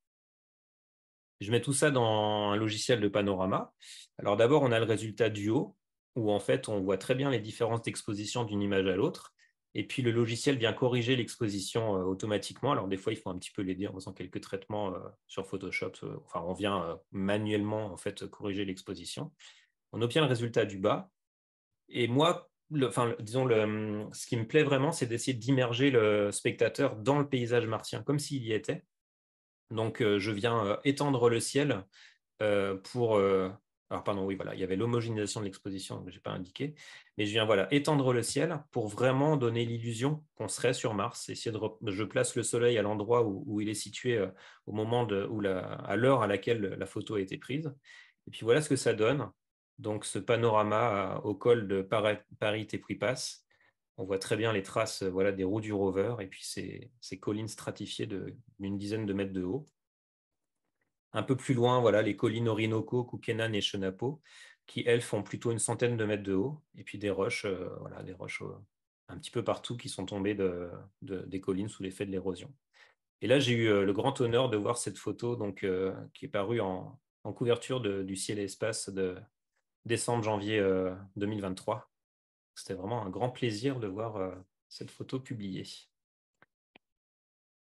Je mets tout ça dans un logiciel de panorama. Alors d'abord, on a le résultat du haut, où en fait, on voit très bien les différences d'exposition d'une image à l'autre. Et puis, le logiciel vient corriger l'exposition euh, automatiquement. Alors, des fois, il faut un petit peu l'aider en faisant quelques traitements euh, sur Photoshop. Euh, enfin, on vient manuellement, en fait, corriger l'exposition. On obtient le résultat du bas. Et moi, disons, le, hum, ce qui me plaît vraiment, c'est d'essayer d'immerger le spectateur dans le paysage martien, comme s'il y était. Donc, euh, je viens euh, étendre le ciel euh, pour. alors, pardon, oui, voilà, il y avait l'homogénéisation de l'exposition, que je n'ai pas indiqué. Mais je viens, voilà, étendre le ciel pour vraiment donner l'illusion qu'on serait sur Mars. Essayer de je place le Soleil à l'endroit où, où, il est situé au moment de, où la, à l'heure à laquelle la photo a été prise. Et puis, voilà ce que ça donne donc ce panorama au col de paris Tepripas. On voit très bien les traces euh, voilà, des roues du rover et puis ces, collines stratifiées d'une dizaine de mètres de haut. Un peu plus loin, voilà les collines Orinoco, Kukenan et Chenapo, qui elles font plutôt une centaine de mètres de haut, et puis des roches, euh, voilà, des roches euh, un petit peu partout qui sont tombées des collines sous l'effet de l'érosion. Et là, j'ai eu le grand honneur de voir cette photo donc, qui est parue en, couverture du Ciel et Espace de, décembre-janvier 2023. Euh, C'était vraiment un grand plaisir de voir euh, cette photo publiée.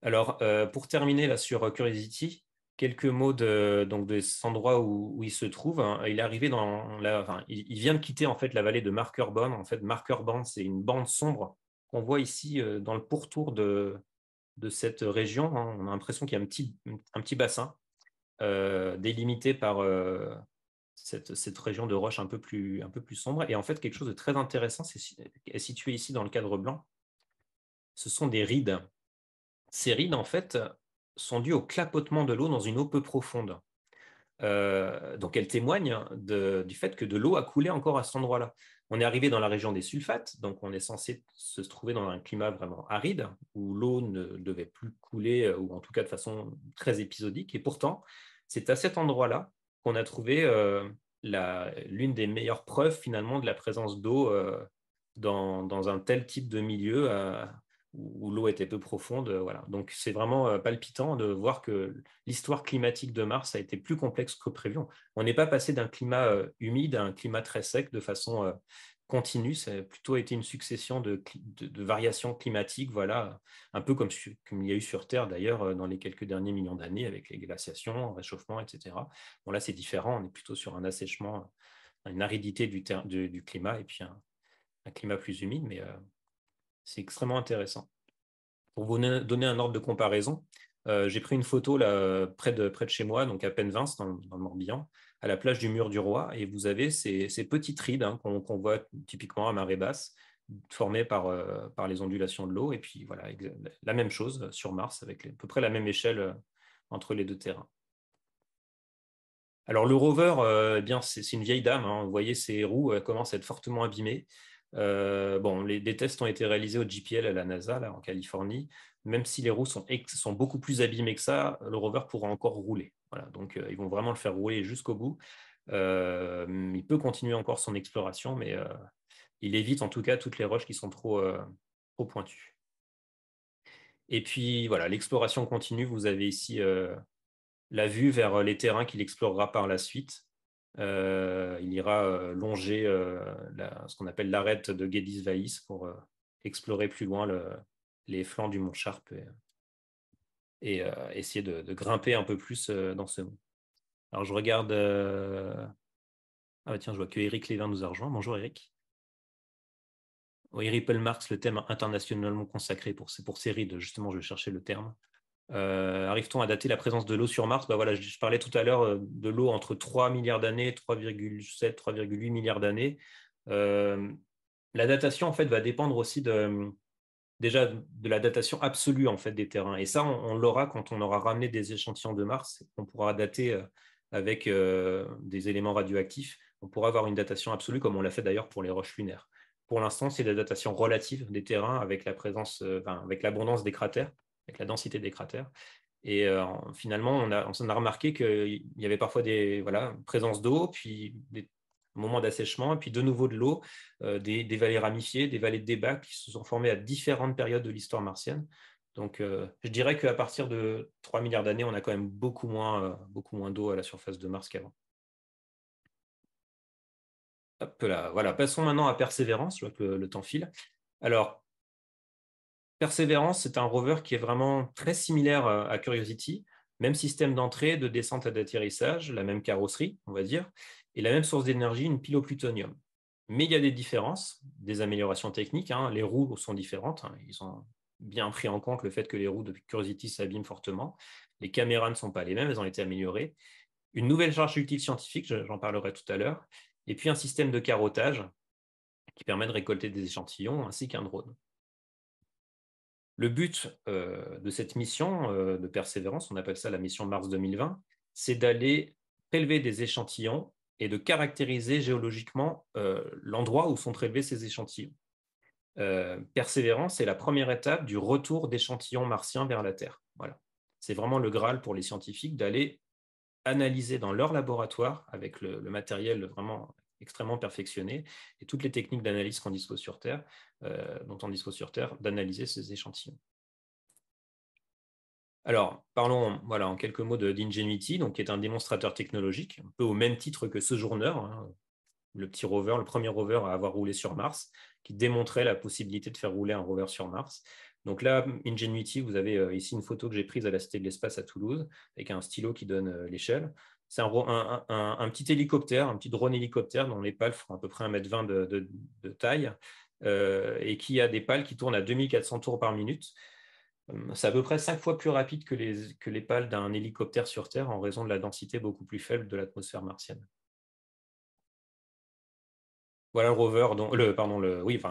Alors, euh, pour terminer là sur Curiosity, quelques mots de, donc de cet endroit où, il se trouve. Hein. Il est arrivé dans la, il, vient de quitter en fait la vallée de Markerbone, En fait, Markerbone c'est une bande sombre qu'on voit ici dans le pourtour de, de cette région. Hein. On a l'impression qu'il y a un petit, un petit bassin délimité par, cette, région de roche un peu, plus, sombre. Et en fait, quelque chose de très intéressant est situé ici dans le cadre blanc. Ce sont des rides. Ces rides, en fait, sont dues au clapotement de l'eau dans une eau peu profonde. Euh, donc, elles témoignent du fait que de l'eau a coulé encore à cet endroit-là. On est arrivé dans la région des sulfates, donc on est censé se trouver dans un climat vraiment aride, où l'eau ne devait plus couler, euh, ou en tout cas de façon très épisodique. Et pourtant, c'est à cet endroit-là qu'on a trouvé euh, l'une des meilleures preuves finalement de la présence d'eau euh, dans, un tel type de milieu euh, où l'eau était peu profonde. Voilà. Donc c'est vraiment palpitant de voir que l'histoire climatique de Mars a été plus complexe que prévu. On n'est pas passé d'un climat humide à un climat très sec de façon continue, ça a plutôt été une succession de, variations climatiques, voilà, un peu comme, comme, il y a eu sur Terre d'ailleurs euh, dans les quelques derniers millions d'années avec les glaciations, réchauffement, etc. Bon là c'est différent, on est plutôt sur un assèchement, euh, une aridité du, climat et puis un, climat plus humide, mais euh, c'est extrêmement intéressant. Pour vous donner un ordre de comparaison, j'ai pris une photo là, près, de, près de chez moi, donc à peine dans, dans le Morbihan, à la plage du mur du roi, et vous avez ces, petites rides hein, qu'on voit typiquement à marée basse, formées par, euh, les ondulations de l'eau, et puis voilà, la même chose sur Mars, avec à peu près la même échelle euh, entre les deux terrains. Alors le rover, euh, eh bien c'est une vieille dame, hein. vous voyez ses roues commencent à être fortement abîmées. bon, les, tests ont été réalisés au JPL à la NASA, en Californie même si les roues sont, sont, beaucoup plus abîmées que ça, le rover pourra encore rouler. donc euh, ils vont vraiment le faire rouler jusqu'au bout. Euh, il peut continuer encore son exploration, mais euh, il évite en tout cas toutes les roches qui sont trop, trop pointues. Et puis voilà, l'exploration continue. Vous avez ici la vue vers les terrains qu'il explorera par la suite. il ira longer ce qu'on appelle l'arête de Gedis vaïs pour explorer plus loin le, les flancs du mont Sharp et, euh, essayer de, grimper un peu plus euh, dans ce monde. Alors je regarde. Euh, ah bah, tiens, je vois que Eric Lévin nous a rejoint. Bonjour Eric. Oui, Ripple Marx, le thème internationalement consacré pour, pour série justement, je vais chercher le terme. Arrive-t-on à dater la présence de l'eau sur Mars bah, voilà, je, je, parlais tout à l'heure de l'eau entre 3 milliards d'années, 3,7, 3,8 milliards d'années. la datation en fait va dépendre aussi de, déjà de la datation absolue en fait des terrains. Et ça, on, l'aura quand on aura ramené des échantillons de Mars, On pourra dater euh, avec euh, des éléments radioactifs. On pourra avoir une datation absolue, comme on l'a fait d'ailleurs pour les roches lunaires. Pour l'instant, c'est la datation relative des terrains avec la présence, euh, avec l'abondance des cratères, avec la densité des cratères. Et finalement, on, a, on a remarqué qu'il y avait parfois des voilà, présence d'eau, puis des moment d'assèchement, et puis de nouveau de l'eau, euh, des, vallées ramifiées, des vallées de débat qui se sont formées à différentes périodes de l'histoire martienne. Donc, euh, je dirais qu'à partir de 3 milliards d'années, on a quand même beaucoup moins, euh, beaucoup moins d'eau à la surface de Mars qu'avant. Hop là, voilà. Passons maintenant à Persévérance, je vois que le, temps file. Alors, Persévérance, c'est un rover qui est vraiment très similaire à Curiosity. Même système d'entrée, de descente et d'atterrissage, la même carrosserie, on va dire et la même source d'énergie, une pile au plutonium. Mais il y a des différences, des améliorations techniques. Hein. Les roues sont différentes. Hein. Ils ont bien pris en compte le fait que les roues de Curiosity s'abîment fortement. Les caméras ne sont pas les mêmes, elles ont été améliorées. Une nouvelle charge utile scientifique, j'en parlerai tout à l'heure. Et puis un système de carottage qui permet de récolter des échantillons ainsi qu'un drone. Le but euh, de cette mission euh, de persévérance, on appelle ça la mission Mars 2020, c'est d'aller prélever des échantillons et de caractériser géologiquement euh, l'endroit où sont prélevés ces échantillons. Euh, persévérance est la première étape du retour d'échantillons martiens vers la Terre. Voilà. C'est vraiment le Graal pour les scientifiques d'aller analyser dans leur laboratoire avec le, matériel vraiment extrêmement perfectionné et toutes les techniques d'analyse qu'on dispose sur Terre, euh, dont on dispose sur Terre, d'analyser ces échantillons. Alors, parlons voilà, en quelques mots d'Ingenuity, qui est un démonstrateur technologique, un peu au même titre que ce journeur, hein, le petit rover, le premier rover à avoir roulé sur Mars, qui démontrait la possibilité de faire rouler un rover sur Mars. Donc là, Ingenuity, vous avez euh, ici une photo que j'ai prise à la Cité de l'Espace à Toulouse, avec un stylo qui donne euh, l'échelle. C'est un, petit hélicoptère, un petit drone hélicoptère dont les pales font à peu près 1,20 m de, taille euh, et qui a des pales qui tournent à 2400 tours par minute. Hum, c'est à peu près cinq fois plus rapide que les, que pales d'un hélicoptère sur Terre en raison de la densité beaucoup plus faible de l'atmosphère martienne. Voilà le rover, le,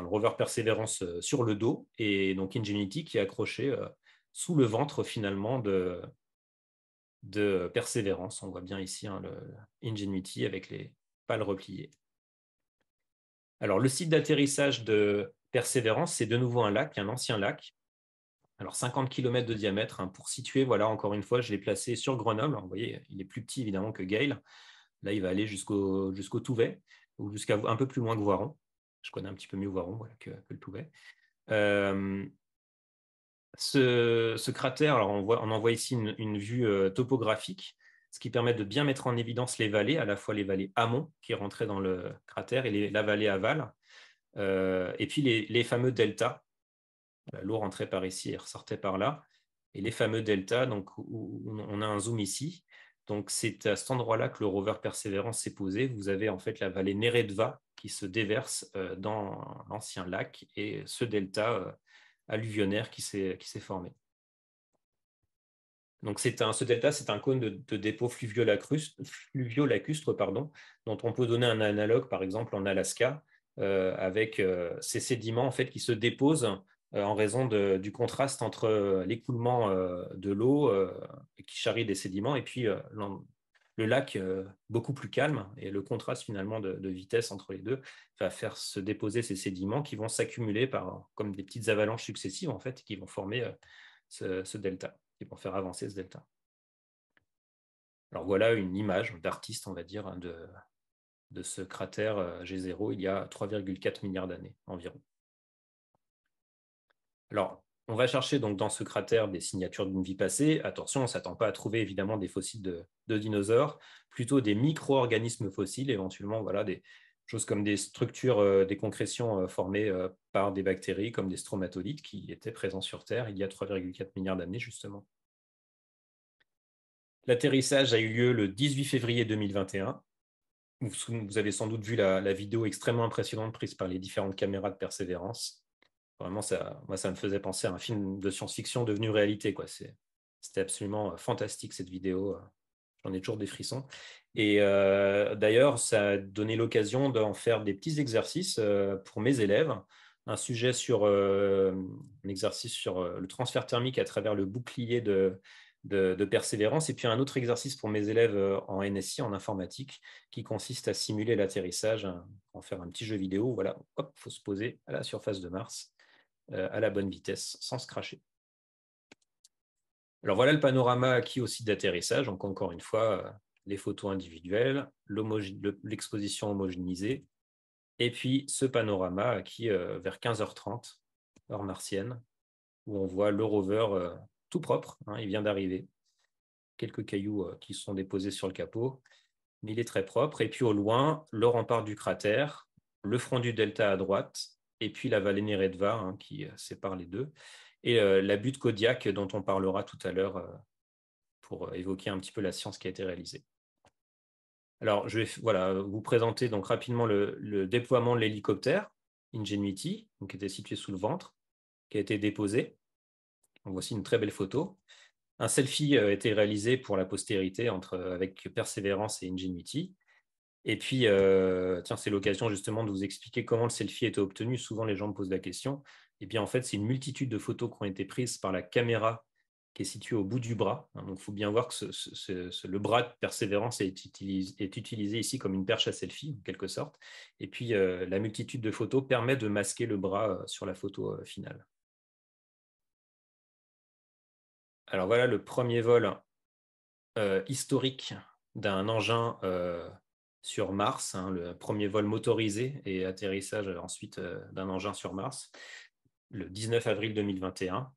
rover Perseverance euh, sur le dos et donc Ingenuity qui est accroché euh, sous le ventre finalement de, de Perseverance. On voit bien ici hein, Ingenuity avec les pales repliées. Alors le site d'atterrissage de Perseverance, c'est de nouveau un lac, un ancien lac, alors 50 km de diamètre. Hein, pour situer, voilà, encore une fois, je l'ai placé sur Grenoble. Vous voyez, il est plus petit évidemment que Gale. Là, il va aller jusqu'au Touvet ou jusqu'à un peu plus loin que Voiron. Je connais un petit peu mieux Voiron que, le Touvet. Euh, ce, cratère, alors on, voit, en voit ici une, vue euh, topographique, ce qui permet de bien mettre en évidence les vallées, à la fois les vallées amont qui rentraient dans le cratère et la vallée aval, euh, et puis les fameux deltas bah, l'eau rentrait par ici et ressortait par là. Et les fameux deltas, donc, on a un zoom ici. Donc, c'est à cet endroit-là que le rover Perseverance s'est posé. Vous avez en fait la vallée Neredva qui se déverse euh, dans l'ancien lac et ce delta euh, alluvionnaire qui s'est formé. Donc un, ce delta, c'est un cône de, dépôt fluvio-lacustre dont on peut donner un analogue, par exemple, en Alaska, euh, avec ces sédiments en fait, qui se déposent euh, en raison du contraste entre euh, l'écoulement euh, de l'eau qui charrie des sédiments et puis le lac beaucoup plus calme. Et le contraste finalement de, vitesse entre les deux va faire se déposer ces sédiments qui vont s'accumuler par comme des petites avalanches successives en fait, qui vont former ce, delta, et vont faire avancer ce delta. Alors voilà une image d'artiste, on va dire, hein, de, de ce cratère G0 il y a 3,4 milliards d'années environ. Alors, on va chercher donc dans ce cratère des signatures d'une vie passée. Attention, on ne s'attend pas à trouver évidemment des fossiles de, dinosaures, plutôt des micro-organismes fossiles, éventuellement voilà, des choses comme des structures, euh, des concrétions euh, formées euh, par des bactéries comme des stromatolites qui étaient présents sur Terre il y a 3,4 milliards d'années justement. L'atterrissage a eu lieu le 18 février 2021. Vous, avez sans doute vu la vidéo extrêmement impressionnante prise par les différentes caméras de persévérance. Vraiment, ça, moi, ça me faisait penser à un film de science-fiction devenu réalité. Quoi. c'était absolument euh, fantastique cette vidéo. Euh. J'en ai toujours des frissons. Et euh, d'ailleurs, ça a donné l'occasion d'en faire des petits exercices pour mes élèves. Un sujet sur exercice sur le transfert thermique à travers le bouclier de, de, persévérance. Et puis un autre exercice pour mes élèves en NSI, en informatique, qui consiste à simuler l'atterrissage, hein, en faire un petit jeu vidéo. Voilà, faut se poser à la surface de Mars. Euh, à la bonne vitesse sans se cracher. Alors voilà le panorama acquis aussi d'atterrissage. encore une fois, euh, les photos individuelles, l'exposition homogénéisée, et puis ce panorama acquis euh, vers 15h30, heure martienne, où on voit le rover tout propre. Hein, il vient d'arriver. Quelques cailloux qui sont déposés sur le capot, mais il est très propre. Et puis au loin, le rempart du cratère, le front du delta à droite, et puis la vallée Neretva hein, qui euh, sépare les deux, et euh, la butte Kodiak euh, dont on parlera tout à l'heure pour évoquer un petit peu la science qui a été réalisée. Alors, je vais voilà, vous présenter donc rapidement le, déploiement de l'hélicoptère Ingenuity, donc, qui était situé sous le ventre, qui a été déposé. voici une très belle photo. Un selfie a été réalisé pour la postérité entre, avec Persévérance et Ingenuity. Et puis, euh, tiens, c'est l'occasion justement de vous expliquer comment le selfie a été obtenu. Souvent, les gens me posent la question. Et eh bien, en fait, c'est une multitude de photos qui ont été prises par la caméra qui est située au bout du bras. Hein, donc, il faut bien voir que le bras de persévérance est, utilisé ici comme une perche à selfie, en quelque sorte. Et puis, euh, la multitude de photos permet de masquer le bras euh, sur la photo finale. Alors voilà le premier vol historique d'un engin sur Mars, hein, le premier vol motorisé et atterrissage euh, ensuite euh, d'un engin sur Mars, le 19 avril 2021,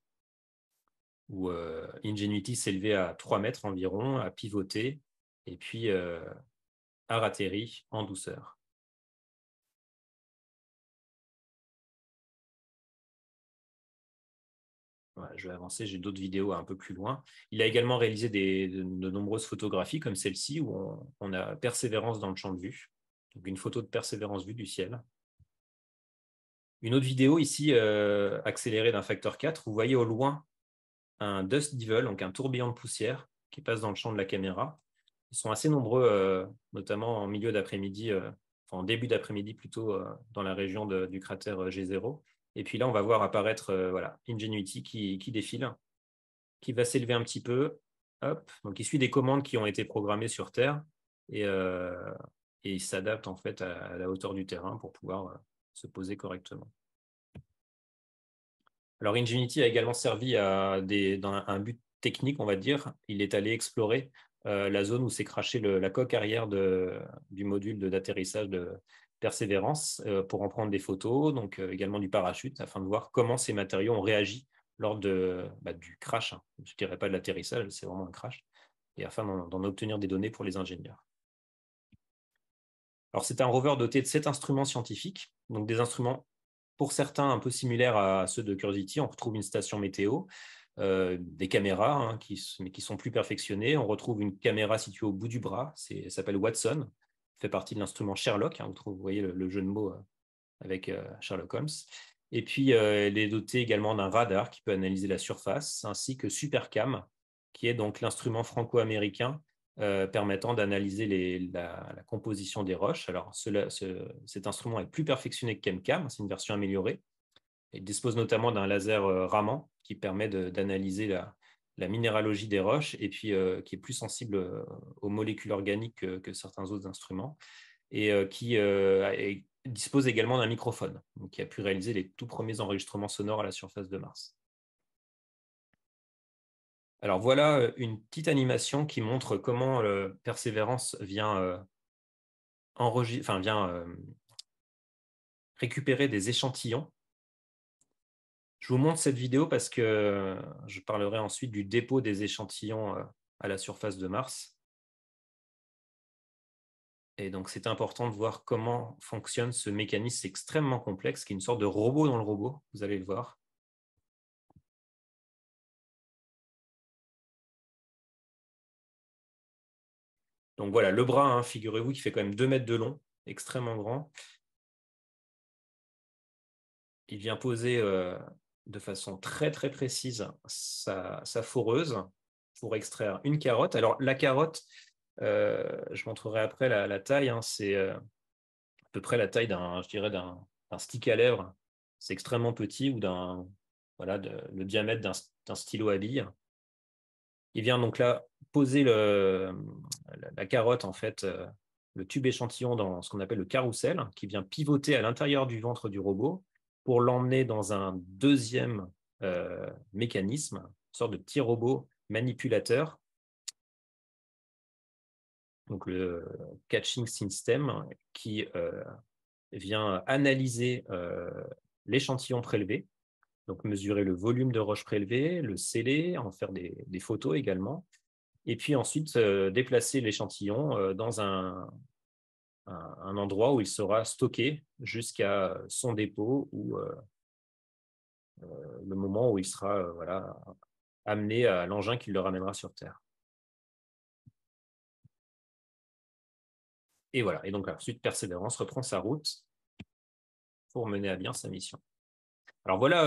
où euh, Ingenuity s'est à 3 mètres environ, a pivoté et puis a ratterri en douceur. je vais avancer, j'ai d'autres vidéos un peu plus loin. Il a également réalisé de, nombreuses photographies comme celle-ci où on, a Persévérance dans le champ de vue, donc une photo de Persévérance vue du ciel. Une autre vidéo ici euh, accélérée d'un facteur 4, vous voyez au loin un dust devil, donc un tourbillon de poussière qui passe dans le champ de la caméra. Ils sont assez nombreux, euh, notamment en milieu d'après-midi, euh, en début d'après-midi plutôt, dans la région du cratère G0. Et puis là, on va voir apparaître euh, voilà, Ingenuity qui, qui défile, qui va s'élever un petit peu. Hop. Donc, il suit des commandes qui ont été programmées sur Terre et, euh, il s'adapte en fait à, la hauteur du terrain pour pouvoir euh, se poser correctement. Alors, Ingenuity a également servi à des, dans un, but technique, on va dire. Il est allé explorer la zone où s'est crachée la coque arrière de, du module d'atterrissage de, persévérance euh, pour en prendre des photos, donc euh, également du parachute, afin de voir comment ces matériaux ont réagi lors de, bah, du crash. Hein. Je ne dirais pas de l'atterrissage, c'est vraiment un crash, et afin d'en obtenir des données pour les ingénieurs. Alors c'est un rover doté de sept instruments scientifiques, donc des instruments pour certains un peu similaires à ceux de Curiosity. On retrouve une station météo, euh, des caméras, hein, qui, mais qui sont plus perfectionnées. On retrouve une caméra située au bout du bras, elle s'appelle Watson fait partie de l'instrument Sherlock. Hein, vous, voyez le, jeu de mots euh, avec euh, Sherlock Holmes. Et puis, euh, elle est dotée également d'un radar qui peut analyser la surface, ainsi que Supercam, qui est donc l'instrument franco-américain permettant d'analyser la, composition des roches. Alors, cet instrument est plus perfectionné que ChemCam, c'est une version améliorée. Il dispose notamment d'un laser Raman qui permet d'analyser la, la minéralogie des roches et puis euh, qui est plus sensible euh, aux molécules organiques que, certains autres instruments et euh, qui dispose également d'un microphone, donc qui a pu réaliser les tout premiers enregistrements sonores à la surface de Mars. Alors voilà une petite animation qui montre comment Perseverance Persévérance vient, enfin, vient récupérer des échantillons je vous montre cette vidéo parce que euh, je parlerai ensuite du dépôt des échantillons euh, à la surface de Mars. Et donc, c'est important de voir comment fonctionne ce mécanisme extrêmement complexe, qui est une sorte de robot dans le robot, vous allez le voir. Donc voilà, le bras, hein, figurez-vous, qui fait quand même 2 mètres de long, extrêmement grand. Il vient poser euh, de façon très très précise sa, sa foreuse pour extraire une carotte. Alors la carotte, euh, je montrerai après la, taille, hein, c'est euh, à peu près la taille d'un, je dirais, d'un, stick à lèvres. C'est extrêmement petit ou d'un, voilà, le diamètre d'un, stylo à billes. Il vient donc là poser le, la, carotte, en fait, euh, le tube échantillon dans ce qu'on appelle le carrousel, qui vient pivoter à l'intérieur du ventre du robot pour l'emmener dans un deuxième euh, mécanisme, une sorte de petit robot manipulateur. Donc le catching system qui euh, vient analyser euh, l'échantillon prélevé, donc mesurer le volume de roche prélevée, le sceller, en faire des photos également, et puis ensuite déplacer l'échantillon dans un, un, endroit où il sera stocké jusqu'à son dépôt ou euh, euh, le moment où il sera euh, voilà, amené à l'engin qui le ramènera sur Terre. Et voilà. Et donc ensuite, Persévérance reprend sa route pour mener à bien sa mission. Alors voilà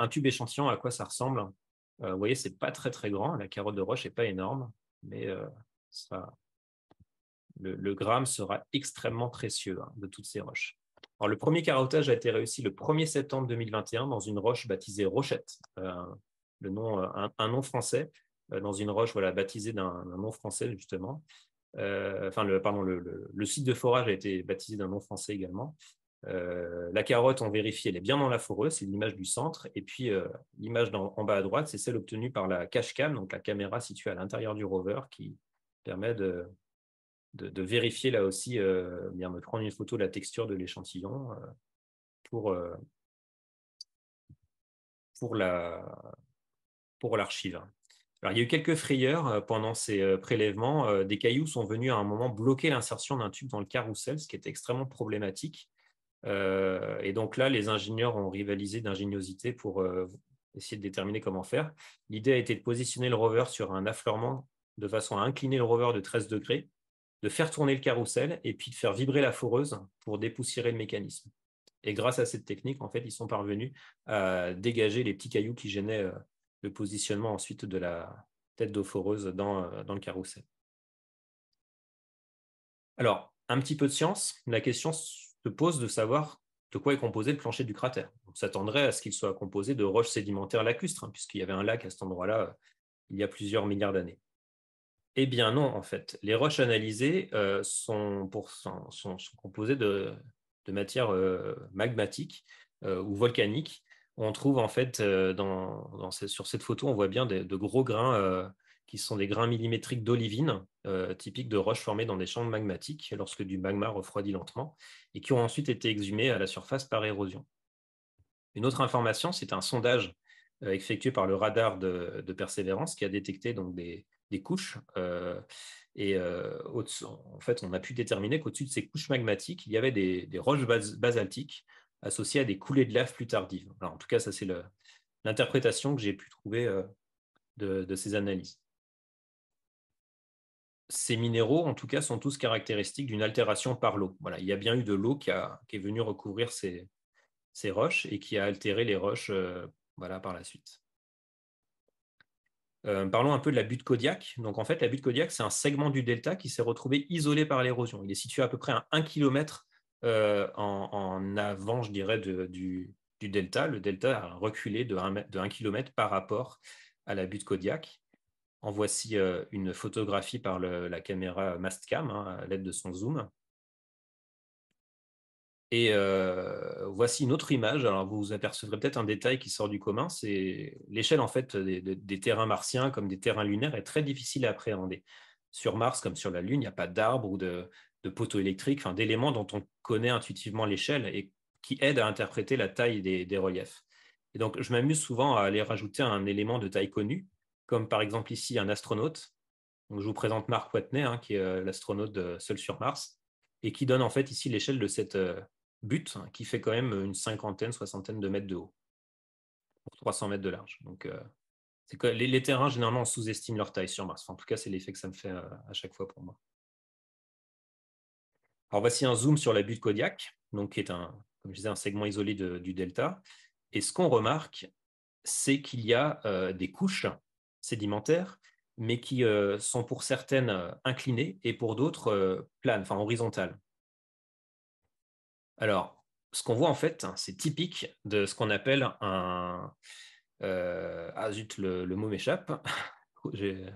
un tube échantillon à quoi ça ressemble. vous voyez, c'est pas très très grand. La carotte de roche n'est pas énorme, mais ça, le, gramme sera extrêmement précieux hein, de toutes ces roches. Alors, le premier carottage a été réussi le 1er septembre 2021 dans une roche baptisée Rochette, euh, le nom, euh, un, nom français, euh, dans une roche voilà, baptisée d'un nom français, justement. enfin, le, pardon, le, site de forage a été baptisé d'un nom français également. la carotte, on vérifie, elle est bien dans la foreuse, c'est l'image du centre. Et puis, l'image en bas à droite, c'est celle obtenue par la cache-cam, donc la caméra située à l'intérieur du rover qui permet de, de, vérifier là aussi, euh, bien me prendre une photo de la texture de l'échantillon euh, pour, euh, pour, la, pour l'archive. Alors, il y a eu quelques frayeurs pendant ces prélèvements. Des cailloux sont venus à un moment bloquer l'insertion d'un tube dans le carrousel, ce qui est extrêmement problématique. et donc là, les ingénieurs ont rivalisé d'ingéniosité pour essayer de déterminer comment faire. L'idée a été de positionner le rover sur un affleurement de façon à incliner le rover de 13 degrés de faire tourner le carrousel et puis de faire vibrer la foreuse pour dépoussiérer le mécanisme. Et grâce à cette technique, en fait, ils sont parvenus à dégager les petits cailloux qui gênaient euh, le positionnement ensuite de la tête d'eau foreuse euh, dans, le carrousel. Alors, un petit peu de science, la question se pose de savoir de quoi est composé le plancher du cratère. On s'attendrait à ce qu'il soit composé de roches sédimentaires lacustres, hein, puisqu'il y avait un lac à cet endroit-là euh, il y a plusieurs milliards d'années. Eh bien non, en fait. Les roches analysées euh, sont, composées de, matières euh, magmatiques euh, ou volcaniques. On trouve en fait, sur cette photo, on voit bien de, gros grains qui sont des grains millimétriques d'olivine, typiques de roches formées dans des champs magmatiques lorsque du magma refroidit lentement, et qui ont ensuite été exhumés à la surface par érosion. Une autre information, c'est un sondage effectué par le radar de, de Persévérance qui a détecté donc, des, des couches. Euh, et euh, en fait, on a pu déterminer qu'au-dessus de ces couches magmatiques, il y avait des, roches basaltiques associées à des coulées de lave plus tardives. en tout cas, ça, c'est l'interprétation que j'ai pu trouver euh, de, ces analyses. Ces minéraux, en tout cas, sont tous caractéristiques d'une altération par l'eau. Voilà, il y a bien eu de l'eau qui, est venue recouvrir ces, ces, roches et qui a altéré les roches voilà, par la suite. Euh, parlons un peu de la butte Kodiak. Donc, en fait, la butte Kodiak, c'est un segment du delta qui s'est retrouvé isolé par l'érosion. Il est situé à peu près à 1 km euh, en, avant, je dirais, du, delta. Le delta a reculé de 1, km par rapport à la butte Kodiak. En voici euh, une photographie par la caméra Mastcam hein, à l'aide de son zoom. Et euh, voici une autre image. Alors, vous apercevrez peut-être un détail qui sort du commun. C'est l'échelle en fait des, terrains martiens comme des terrains lunaires est très difficile à appréhender. Sur Mars comme sur la Lune, il n'y a pas d'arbres ou de, de, poteaux électriques, enfin, d'éléments dont on connaît intuitivement l'échelle et qui aident à interpréter la taille des, reliefs. Et donc, je m'amuse souvent à aller rajouter un élément de taille connue, comme par exemple ici un astronaute. Donc, je vous présente Marc Watney, hein, qui est euh, l'astronaute euh, seul sur Mars, et qui donne en fait ici l'échelle de cette Butte, qui fait quand même une cinquantaine, soixantaine de mètres de haut pour 300 mètres de large. Donc, euh, les, terrains, généralement, sous estiment leur taille sur Mars. en tout cas, c'est l'effet que ça me fait euh, à, chaque fois pour moi. Alors, voici un zoom sur la butte Kodiak, donc, qui est un, comme je disais, un segment isolé du delta. Et ce qu'on remarque, c'est qu'il y a euh, des couches sédimentaires, mais qui sont pour certaines inclinées et pour d'autres planes, enfin horizontales. Alors, ce qu'on voit en fait, hein, c'est typique de ce qu'on appelle un. Euh, ah zut, le, mot m'échappe. <laughs> bon, je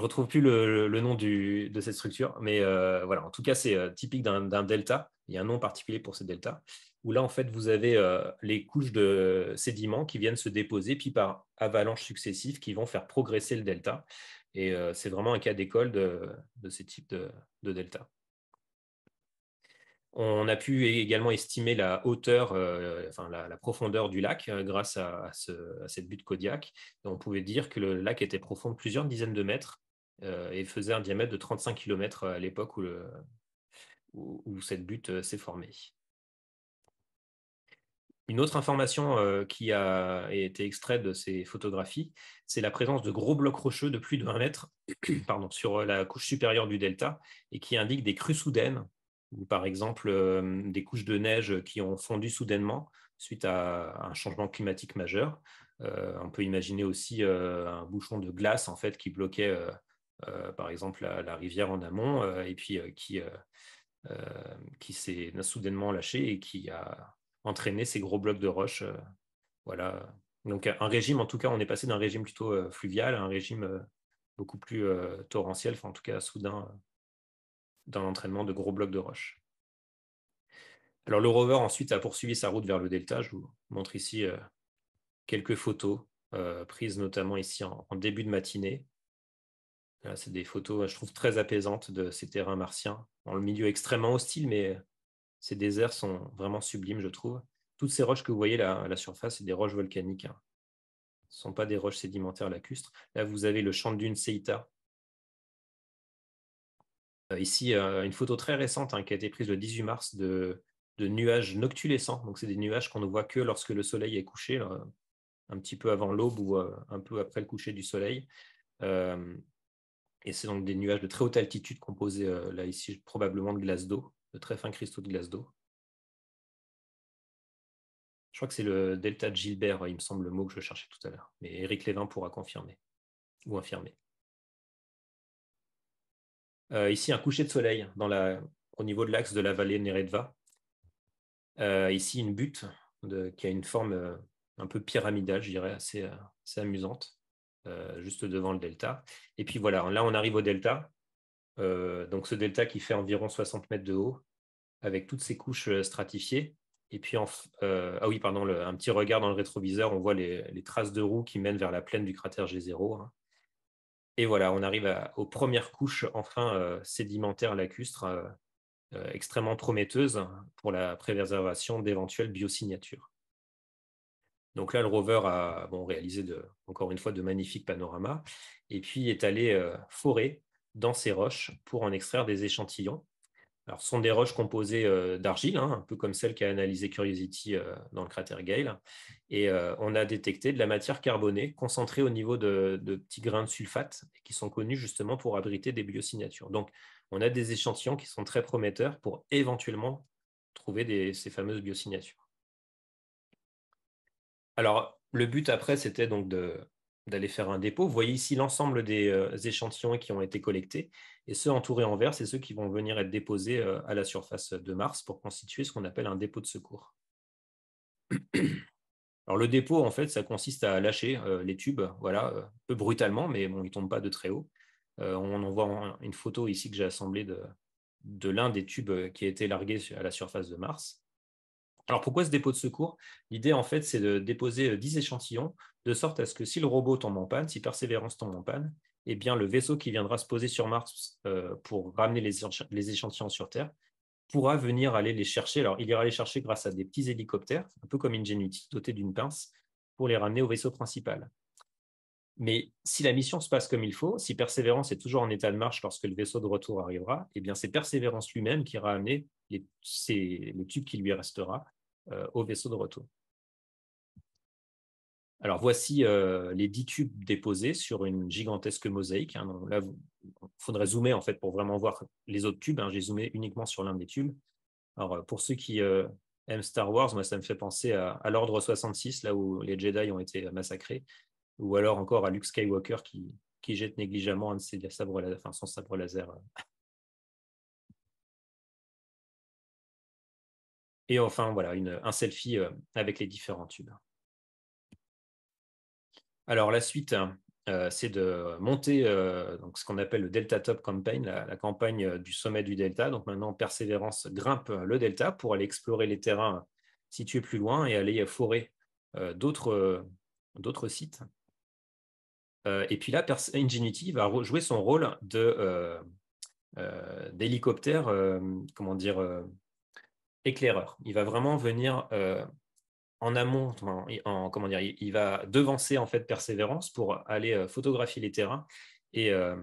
retrouve plus le, nom de cette structure, mais euh, voilà, en tout cas, c'est euh, typique d'un delta. Il y a un nom particulier pour ce delta, où là, en fait, vous avez les couches de sédiments qui viennent se déposer, puis par avalanches successives qui vont faire progresser le delta. Et c'est vraiment un cas d'école de, ce type de delta. On a pu également estimer la hauteur, euh, la, profondeur du lac euh, grâce à, cette butte Kodiak. on pouvait dire que le lac était profond de plusieurs dizaines de mètres euh, et faisait un diamètre de 35 km à l'époque où, cette butte s'est formée. Une autre information qui a été extraite de ces photographies, c'est la présence de gros blocs rocheux de plus de 1 mètre <coughs> sur la couche supérieure du delta et qui indiquent des crues soudaines ou par exemple euh, des couches de neige qui ont fondu soudainement suite à un changement climatique majeur. Euh, on peut imaginer aussi euh, un bouchon de glace en fait qui bloquait par exemple la, rivière en amont et puis qui, qui s'est soudainement lâché et qui a entraîné ces gros blocs de roches. voilà. Donc un régime, en tout cas, on est passé d'un régime plutôt fluvial à un régime beaucoup plus torrentiel, enfin en tout cas soudain dans l'entraînement de gros blocs de roche. Alors le rover ensuite a poursuivi sa route vers le delta. Je vous montre ici euh, quelques photos euh, prises notamment ici en, début de matinée. c'est des photos, je trouve, très apaisantes de ces terrains martiens, dans le milieu extrêmement hostile, mais euh, ces déserts sont vraiment sublimes, je trouve. Toutes ces roches que vous voyez là à la surface, c'est des roches volcaniques. Hein. Ce ne sont pas des roches sédimentaires lacustres. Là, vous avez le champ dune Seita, euh, ici, une photo très récente hein, qui a été prise le 18 mars de, nuages noctulescents. Donc, c'est des nuages qu'on ne voit que lorsque le soleil est couché, un petit peu avant l'aube ou euh, un peu après le coucher du soleil. Euh, et c'est donc des nuages de très haute altitude composés, là, ici, probablement de glace d'eau, de très fins cristaux de glace d'eau. Je crois que c'est le delta de Gilbert, il me semble, le mot que je cherchais tout à l'heure. Mais Eric Lévin pourra confirmer ou infirmer. Euh, ici, un coucher de soleil au niveau de l'axe de la vallée Neretva. Euh, ici, une butte qui a une forme euh, un peu pyramidale, je dirais, assez, amusante, juste devant le delta. Et puis voilà, là, on arrive au delta. donc, ce delta qui fait environ 60 mètres de haut, avec toutes ses couches stratifiées. Et puis, ah oui, pardon, un petit regard dans le rétroviseur, on voit les, traces de roues qui mènent vers la plaine du cratère G0. Et voilà, on arrive aux premières couches enfin euh, sédimentaires lacustres, euh, euh, extrêmement prometteuses pour la préservation d'éventuelles biosignatures. Donc là, le rover a réalisé encore une fois de magnifiques panoramas et puis est allé forer dans ces roches pour en extraire des échantillons ce sont des roches composées euh, d'argile, hein, un peu comme celle qu'a analysée Curiosity euh, dans le cratère Gale. Et euh, on a détecté de la matière carbonée concentrée au niveau de, petits grains de sulfate qui sont connus justement pour abriter des biosignatures. Donc, on a des échantillons qui sont très prometteurs pour éventuellement trouver ces fameuses biosignatures. Alors, le but après, c'était donc de, d'aller faire un dépôt. Vous voyez ici l'ensemble des euh, échantillons qui ont été collectés, et ceux entourés en vert, c'est ceux qui vont venir être déposés euh, à la surface de Mars pour constituer ce qu'on appelle un dépôt de secours. <clears throat> Alors le dépôt, en fait, ça consiste à lâcher euh, les tubes, voilà, un peu brutalement, mais bon, ils ne tombent pas de très haut. on en voit une photo ici que j'ai assemblée de, de l'un des tubes qui a été largué à la surface de Mars. Alors pourquoi ce dépôt de secours L'idée en fait c'est de déposer 10 euh, échantillons de sorte à ce que si le robot tombe en panne, si Persévérance tombe en panne, eh bien le vaisseau qui viendra se poser sur Mars euh, pour ramener les, échantillons sur Terre pourra venir aller les chercher. Alors il ira les chercher grâce à des petits hélicoptères, un peu comme Ingenuity, dotés d'une pince, pour les ramener au vaisseau principal. Mais si la mission se passe comme il faut, si Persévérance est toujours en état de marche lorsque le vaisseau de retour arrivera, eh bien c'est Persévérance lui-même qui ira amener le tube qui lui restera euh, au vaisseau de retour. Alors voici euh, les dix tubes déposés sur une gigantesque mosaïque. Hein. là, il faudrait zoomer en fait pour vraiment voir les autres tubes. Hein. J'ai zoomé uniquement sur l'un des tubes. Alors euh, pour ceux qui aiment Star Wars, moi ça me fait penser à, l'ordre 66, là où les Jedi ont été massacrés, ou alors encore à Luke Skywalker qui, jette négligemment un de ses sabres, enfin, son sabre laser Et enfin, voilà, un selfie euh, avec les différents tubes. Alors la suite, euh, c'est de monter euh, donc ce qu'on appelle le Delta Top Campaign, la, campagne du sommet du Delta. Donc maintenant, Persévérance grimpe le Delta pour aller explorer les terrains situés plus loin et aller forer d'autres sites. et puis là, Ingenuity va jouer son rôle d'hélicoptère, comment dire, éclaireur. Il va vraiment venir euh, en amont, en, comment dire, il, va devancer en fait Persévérance pour aller euh, photographier les terrains et euh,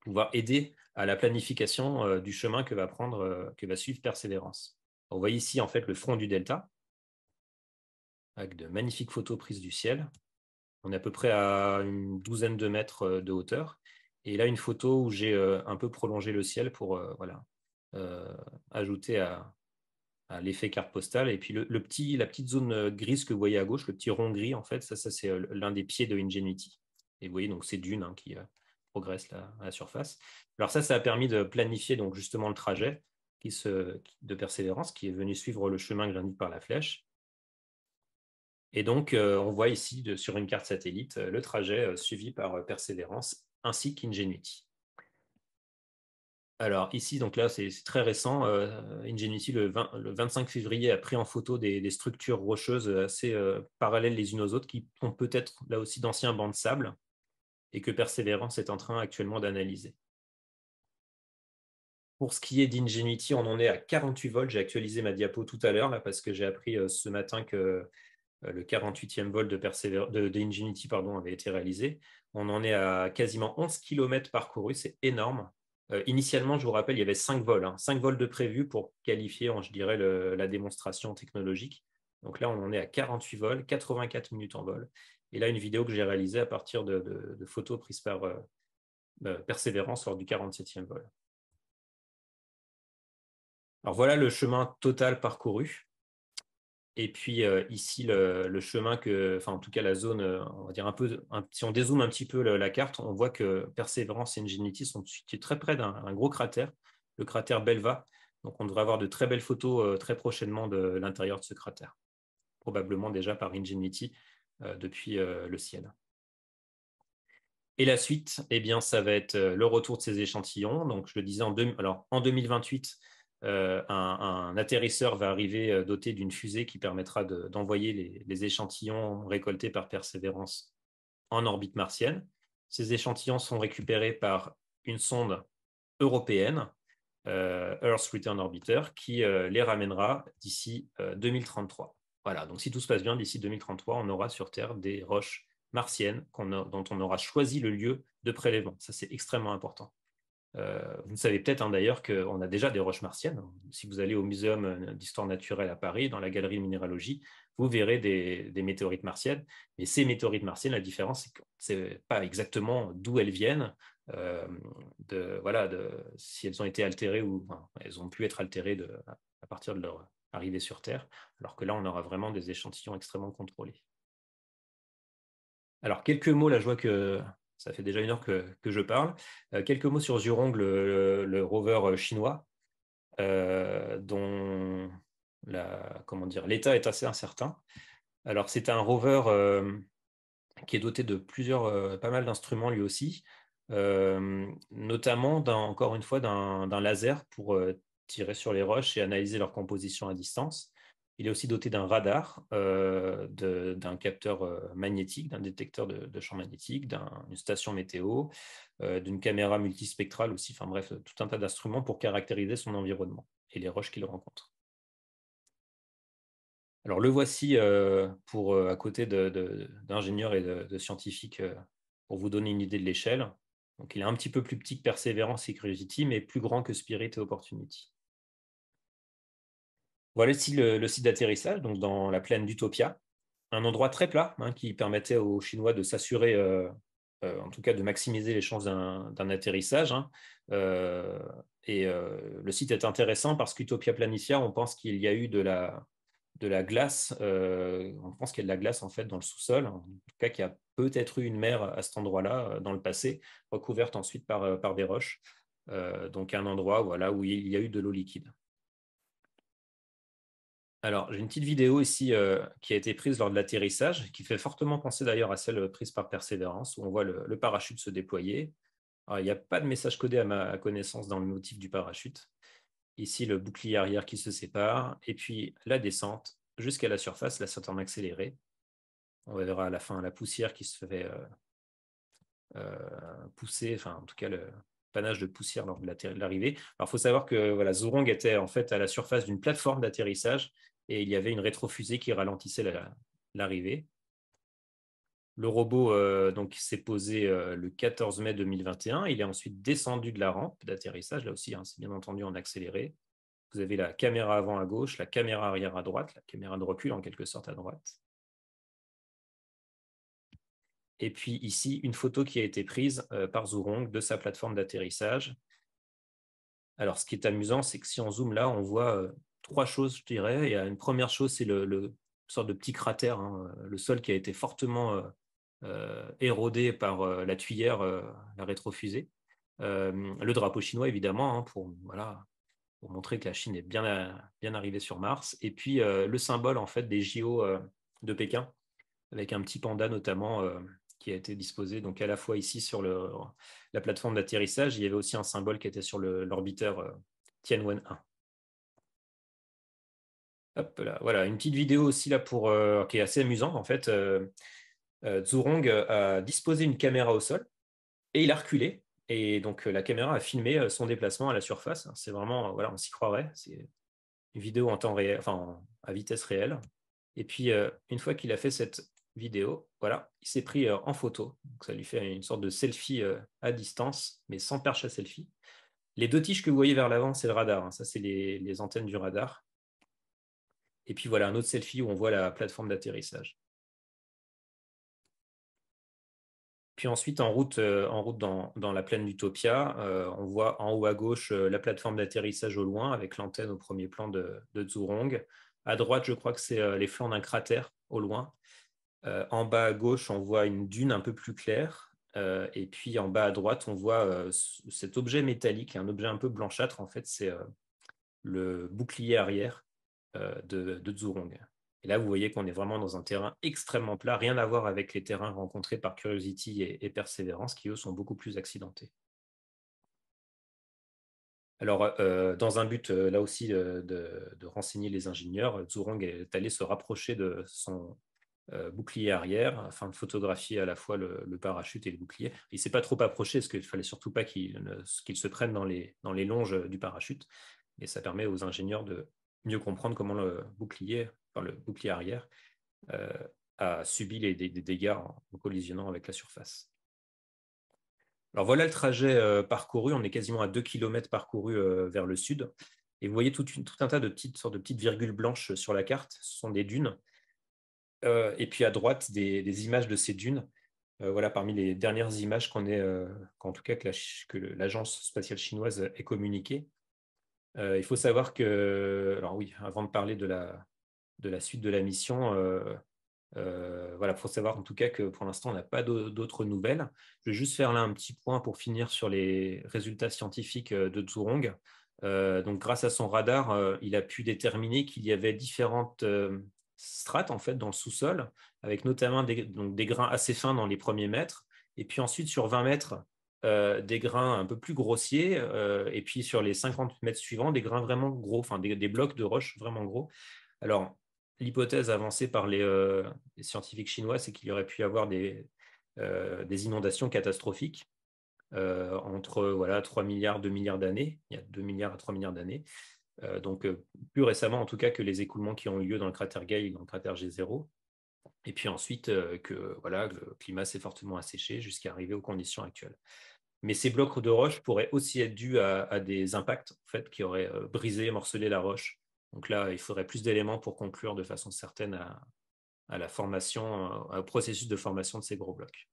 pouvoir aider à la planification du chemin que va prendre, que va suivre Persévérance. On voit ici en fait le front du delta avec de magnifiques photos prises du ciel. On est à peu près à une douzaine de mètres de hauteur. Et là, une photo où j'ai un peu prolongé le ciel pour voilà, ajouter à, l'effet carte postale. Et puis le, petit, la petite zone euh, grise que vous voyez à gauche, le petit rond gris, en fait, ça, ça c'est euh, l'un des pieds de Ingenuity. Et vous voyez, donc c'est Dune hein, qui euh, progresse à la surface. Alors ça, ça a permis de planifier donc justement le trajet qui se, de persévérance qui est venu suivre le chemin que j'indique par la flèche. Et donc, on voit ici sur une carte satellite le trajet suivi par Persévérance ainsi qu'Ingenuity. Alors ici, donc là, c'est très récent. Euh, Ingenuity, le, 25 février, a pris en photo des, structures rocheuses assez euh, parallèles les unes aux autres qui ont peut-être là aussi d'anciens bancs de sable et que Perseverance est en train actuellement d'analyser. Pour ce qui est d'Ingenuity, on en est à 48 volts. J'ai actualisé ma diapo tout à l'heure parce que j'ai appris euh, ce matin que le 48e vol de, de avait été réalisé. On en est à quasiment 11 km parcourus, c'est énorme. Euh, initialement, je vous rappelle, il y avait 5 vols, hein. cinq vols de prévu pour qualifier, je dirais, la démonstration technologique. Donc là, on en est à 48 vols, 84 minutes en vol. Et là, une vidéo que j'ai réalisée à partir de, photos prises par euh, euh, Persévérance lors du 47e vol. Alors voilà le chemin total parcouru. Et puis euh, ici, le, chemin que, enfin en tout cas la zone, euh, on va dire un peu, si on dézoome un petit peu la, carte, on voit que Perseverance et Ingenuity sont situés très près d'un gros cratère, le cratère Belva. Donc on devrait avoir de très belles photos euh, très prochainement de l'intérieur de ce cratère, probablement déjà par Ingenuity depuis le ciel. Et la suite, eh bien, ça va être le retour de ces échantillons. Donc je le disais alors en 2028 euh, un, atterrisseur va arriver euh, doté d'une fusée qui permettra d'envoyer les, échantillons récoltés par Perseverance en orbite martienne. Ces échantillons sont récupérés par une sonde européenne, euh, Earth Return Orbiter, qui les ramènera d'ici 2033. Voilà, donc si tout se passe bien, d'ici 2033, on aura sur Terre des roches martiennes dont on aura choisi le lieu de prélèvement. Ça, c'est extrêmement important. Euh, vous savez peut-être hein, d'ailleurs qu'on a déjà des roches martiennes. Si vous allez au Muséum euh, d'histoire naturelle à Paris, dans la galerie de minéralogie, vous verrez des, météorites martiennes. Mais ces météorites martiennes, la différence, c'est qu'on ne sait pas exactement d'où elles viennent, euh, voilà, si elles ont été altérées ou elles ont pu être altérées à partir de leur arrivée sur Terre, alors que là, on aura vraiment des échantillons extrêmement contrôlés. Alors, quelques mots, là, je vois que ça fait déjà une heure que, je parle. Euh, quelques mots sur Zhurong, euh, le, rover euh, chinois, dont la, comment dire, l'état est assez incertain. Alors, c'est un rover qui est doté de plusieurs, pas mal d'instruments lui aussi, notamment encore une fois d'un laser pour tirer sur les roches et analyser leur composition à distance. Il est aussi doté d'un radar, euh, d'un capteur euh, magnétique, d'un détecteur de, champ magnétique, d'une station météo, euh, d'une caméra multispectrale aussi, enfin bref, tout un tas d'instruments pour caractériser son environnement et les roches qu'il rencontre. Alors le voici pour, à côté d'ingénieurs et de, scientifiques pour vous donner une idée de l'échelle. Donc il est un petit peu plus petit que Perseverance et Curiosity, mais plus grand que Spirit et Opportunity. Voilà ici le, site d'atterrissage, donc dans la plaine d'Utopia, un endroit très plat hein, qui permettait aux Chinois de s'assurer, euh, euh, en tout cas de maximiser les chances d'un atterrissage. Hein. Euh, et le site est intéressant parce qu'Utopia Planitia, on pense qu'il y a eu de la, de la glace, on pense qu'il y a de la glace en fait dans le sous-sol, en tout cas qu'il y a peut-être eu une mer à cet endroit-là dans le passé, recouverte ensuite par, par des roches. donc un endroit voilà, où il y a eu de l'eau liquide. Alors, j'ai une petite vidéo ici euh, qui a été prise lors de l'atterrissage, qui fait fortement penser d'ailleurs à celle euh, prise par Persévérance, où on voit le, parachute se déployer. il n'y a pas de message codé à ma connaissance dans le motif du parachute. Ici, le bouclier arrière qui se sépare, et puis la descente jusqu'à la surface, la sortie en accéléré. On verra à la fin la poussière qui se fait euh, pousser, enfin en tout cas le panache de poussière lors de l'arrivée. Alors il faut savoir que voilà, Zorong était en fait à la surface d'une plateforme d'atterrissage et il y avait une rétrofusée qui ralentissait l'arrivée. le robot euh, donc s'est posé euh, le 14 mai 2021. Il est ensuite descendu de la rampe d'atterrissage. Là aussi, hein, c'est bien entendu en accéléré. Vous avez la caméra avant à gauche, la caméra arrière à droite, la caméra de recul en quelque sorte à droite. Et puis ici, une photo qui a été prise euh, par Zurong de sa plateforme d'atterrissage. Alors, ce qui est amusant, c'est que si on zoome là, on voit trois choses, je dirais. Il y a une première chose, c'est le, sorte de petit cratère, hein, le sol qui a été fortement euh, euh, érodé par euh, la tuyère, la rétrofusée. le drapeau chinois, évidemment, hein, pour, voilà, pour montrer que la Chine est bien, bien arrivée sur Mars. Et puis le symbole en fait des JO de Pékin, avec un petit panda notamment qui a été disposé donc à la fois ici sur le, la plateforme d'atterrissage, il y avait aussi un symbole qui était sur l'orbiteur Tianwen 1 voilà, une petite vidéo aussi là pour, euh, qui est assez amusante en fait. Euh, euh, Zurong a disposé une caméra au sol et il a reculé. Et donc la caméra a filmé son déplacement à la surface. C'est vraiment, voilà, on s'y croirait. C'est une vidéo en temps réel, enfin à vitesse réelle. Et puis une fois qu'il a fait cette vidéo, voilà, il s'est pris en photo. ça lui fait une sorte de selfie à distance, mais sans perche à selfie. Les deux tiges que vous voyez vers l'avant, c'est le radar. Hein. Ça, c'est les antennes du radar. Et puis voilà, un autre selfie où on voit la plateforme d'atterrissage. Puis ensuite, en route, euh, en route dans, la plaine d'Utopia, euh, on voit en haut à gauche euh, la plateforme d'atterrissage au loin avec l'antenne au premier plan de, de Zurong. À droite, je crois que c'est les flancs d'un cratère au loin. en bas à gauche, on voit une dune un peu plus claire. et puis en bas à droite, on voit cet objet métallique, un objet un peu blanchâtre. En fait, c'est le bouclier arrière euh, de, Zurong Et là, vous voyez qu'on est vraiment dans un terrain extrêmement plat, rien à voir avec les terrains rencontrés par Curiosity et, Perseverance, qui eux sont beaucoup plus accidentés. Alors, euh, dans un but, euh, là aussi, de, renseigner les ingénieurs, Zurong est allé se rapprocher de son bouclier arrière afin de photographier à la fois le, parachute et le bouclier. Il ne s'est pas trop approché parce qu'il ne fallait surtout pas qu'il se prenne dans les, dans les longes du parachute. Et ça permet aux ingénieurs de, mieux comprendre comment le bouclier, le bouclier arrière, euh, a subi les, des, dégâts en, collisionnant avec la surface. Alors voilà le trajet euh, parcouru, on est quasiment à 2 km parcouru vers le sud. Et vous voyez tout, un tas de petites sortes de petites virgules blanches sur la carte, ce sont des dunes. Euh, et puis à droite, des, images de ces dunes. voilà parmi les dernières images qu'on est, tout cas que l'agence spatiale chinoise ait communiquées il faut savoir que, alors oui, avant de parler de la, suite de la mission, il faut savoir en tout cas que pour l'instant, on n'a pas d'autres nouvelles. Je vais juste faire là un petit point pour finir sur les résultats scientifiques de Zhurong. donc, grâce à son radar, il a pu déterminer qu'il y avait différentes strates en fait dans le sous-sol, avec notamment donc, des grains assez fins dans les premiers mètres, et puis ensuite sur 20 mètres, euh, des grains un peu plus grossiers, euh, et puis sur les 50 mètres suivants, des grains vraiment gros, enfin des, blocs de roches vraiment gros. Alors, l'hypothèse avancée par euh, les, scientifiques chinois, c'est qu'il y aurait pu y avoir des, inondations catastrophiques entre voilà, 3 milliards, 2 milliards d'années. Il y a 2 milliards à 3 milliards d'années. donc, plus récemment, en tout cas, que les écoulements qui ont eu lieu dans le cratère Gay, dans le cratère G0, et puis ensuite que voilà, le climat s'est fortement asséché jusqu'à arriver aux conditions actuelles. Mais ces blocs de roche pourraient aussi être dus à, des impacts fait, qui auraient euh, brisé, et morcelé la roche. Donc là, il faudrait plus d'éléments pour conclure de façon certaine à, à la formation, euh, au processus de formation de ces gros blocs.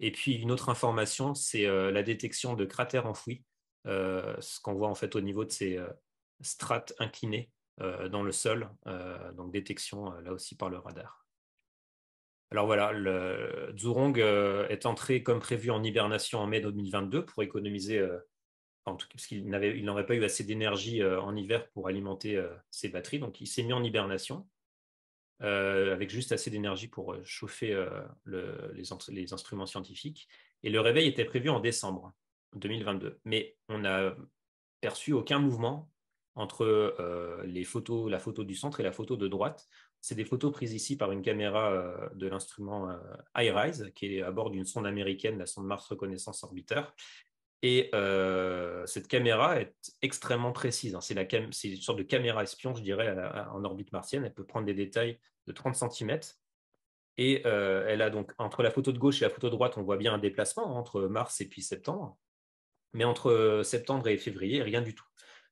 Et puis une autre information, c'est euh, la détection de cratères enfouis, ce qu'on voit en fait au niveau de ces strates inclinées dans le sol, donc détection là aussi par le radar. Alors voilà, le Zurong euh, est entré comme prévu en hibernation en mai 2022 pour économiser, euh, en tout parce qu'il n'aurait pas eu assez d'énergie euh, en hiver pour alimenter ses batteries. Donc il s'est mis en hibernation avec juste assez d'énergie pour chauffer les, instruments scientifiques. Et le réveil était prévu en décembre 2022. Mais on n'a perçu aucun mouvement entre les photos, la photo du centre et la photo de droite. C'est des photos prises ici par une caméra euh, de l'instrument euh, iRise, qui est à bord d'une sonde américaine, la sonde Mars Reconnaissance Orbiter. Et euh, cette caméra est extrêmement précise. Hein. C'est une sorte de caméra espion, je dirais, en orbite martienne. Elle peut prendre des détails de 30 cm. Et elle a donc, entre la photo de gauche et la photo de droite, on voit bien un déplacement entre mars et puis septembre. Mais entre septembre et février, rien du tout.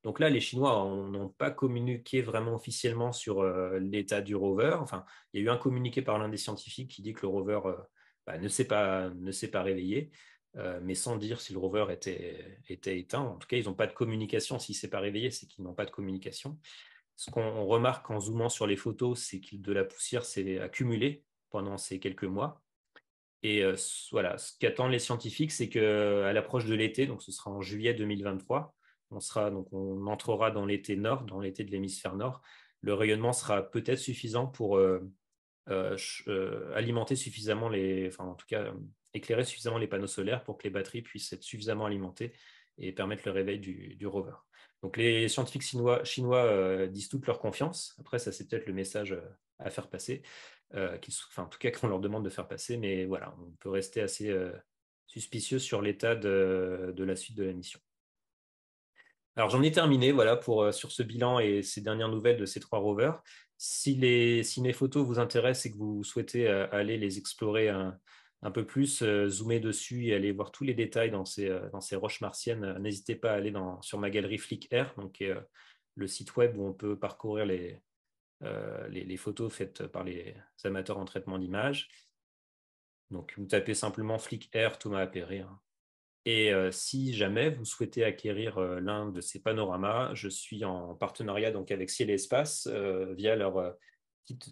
Donc là, les Chinois n'ont pas communiqué vraiment officiellement sur euh, l'état du rover. Enfin, il y a eu un communiqué par l'un des scientifiques qui dit que le rover euh, bah, ne s'est pas, réveillé, euh, mais sans dire si le rover était, éteint. En tout cas, ils n'ont pas de communication. S'il ne s'est pas réveillé, c'est qu'ils n'ont pas de communication. Ce qu'on remarque en zoomant sur les photos, c'est que de la poussière s'est accumulée pendant ces quelques mois. Et voilà, ce qu'attendent les scientifiques, c'est qu'à l'approche de l'été, donc ce sera en juillet 2023, on entrera dans l'été nord, dans l'été de l'hémisphère nord, le rayonnement sera peut-être suffisant pour euh, euh, euh, alimenter suffisamment les, enfin en tout cas éclairer suffisamment les panneaux solaires pour que les batteries puissent être suffisamment alimentées et permettre le réveil du, rover. Donc les scientifiques chinois, disent toute leur confiance. Après, ça c'est peut-être le message à faire passer, enfin en tout cas qu'on leur demande de faire passer, mais voilà, on peut rester assez suspicieux sur l'état de la suite de la mission. Alors j'en ai terminé voilà, pour, euh, sur ce bilan et ces dernières nouvelles de ces trois rovers. Si, les, mes photos vous intéressent et que vous souhaitez euh, aller les explorer un, un peu plus, euh, zoomer dessus et aller voir tous les détails dans ces, dans ces roches martiennes, n'hésitez pas à aller dans, sur ma galerie Flick Air, donc, le site web où on peut parcourir les, les, photos faites par les amateurs en traitement d'image. Donc, vous tapez simplement Flick Air Thomas Appéré, et si jamais vous souhaitez acquérir l'un de ces panoramas, je suis en partenariat donc avec Ciel et Espace via leur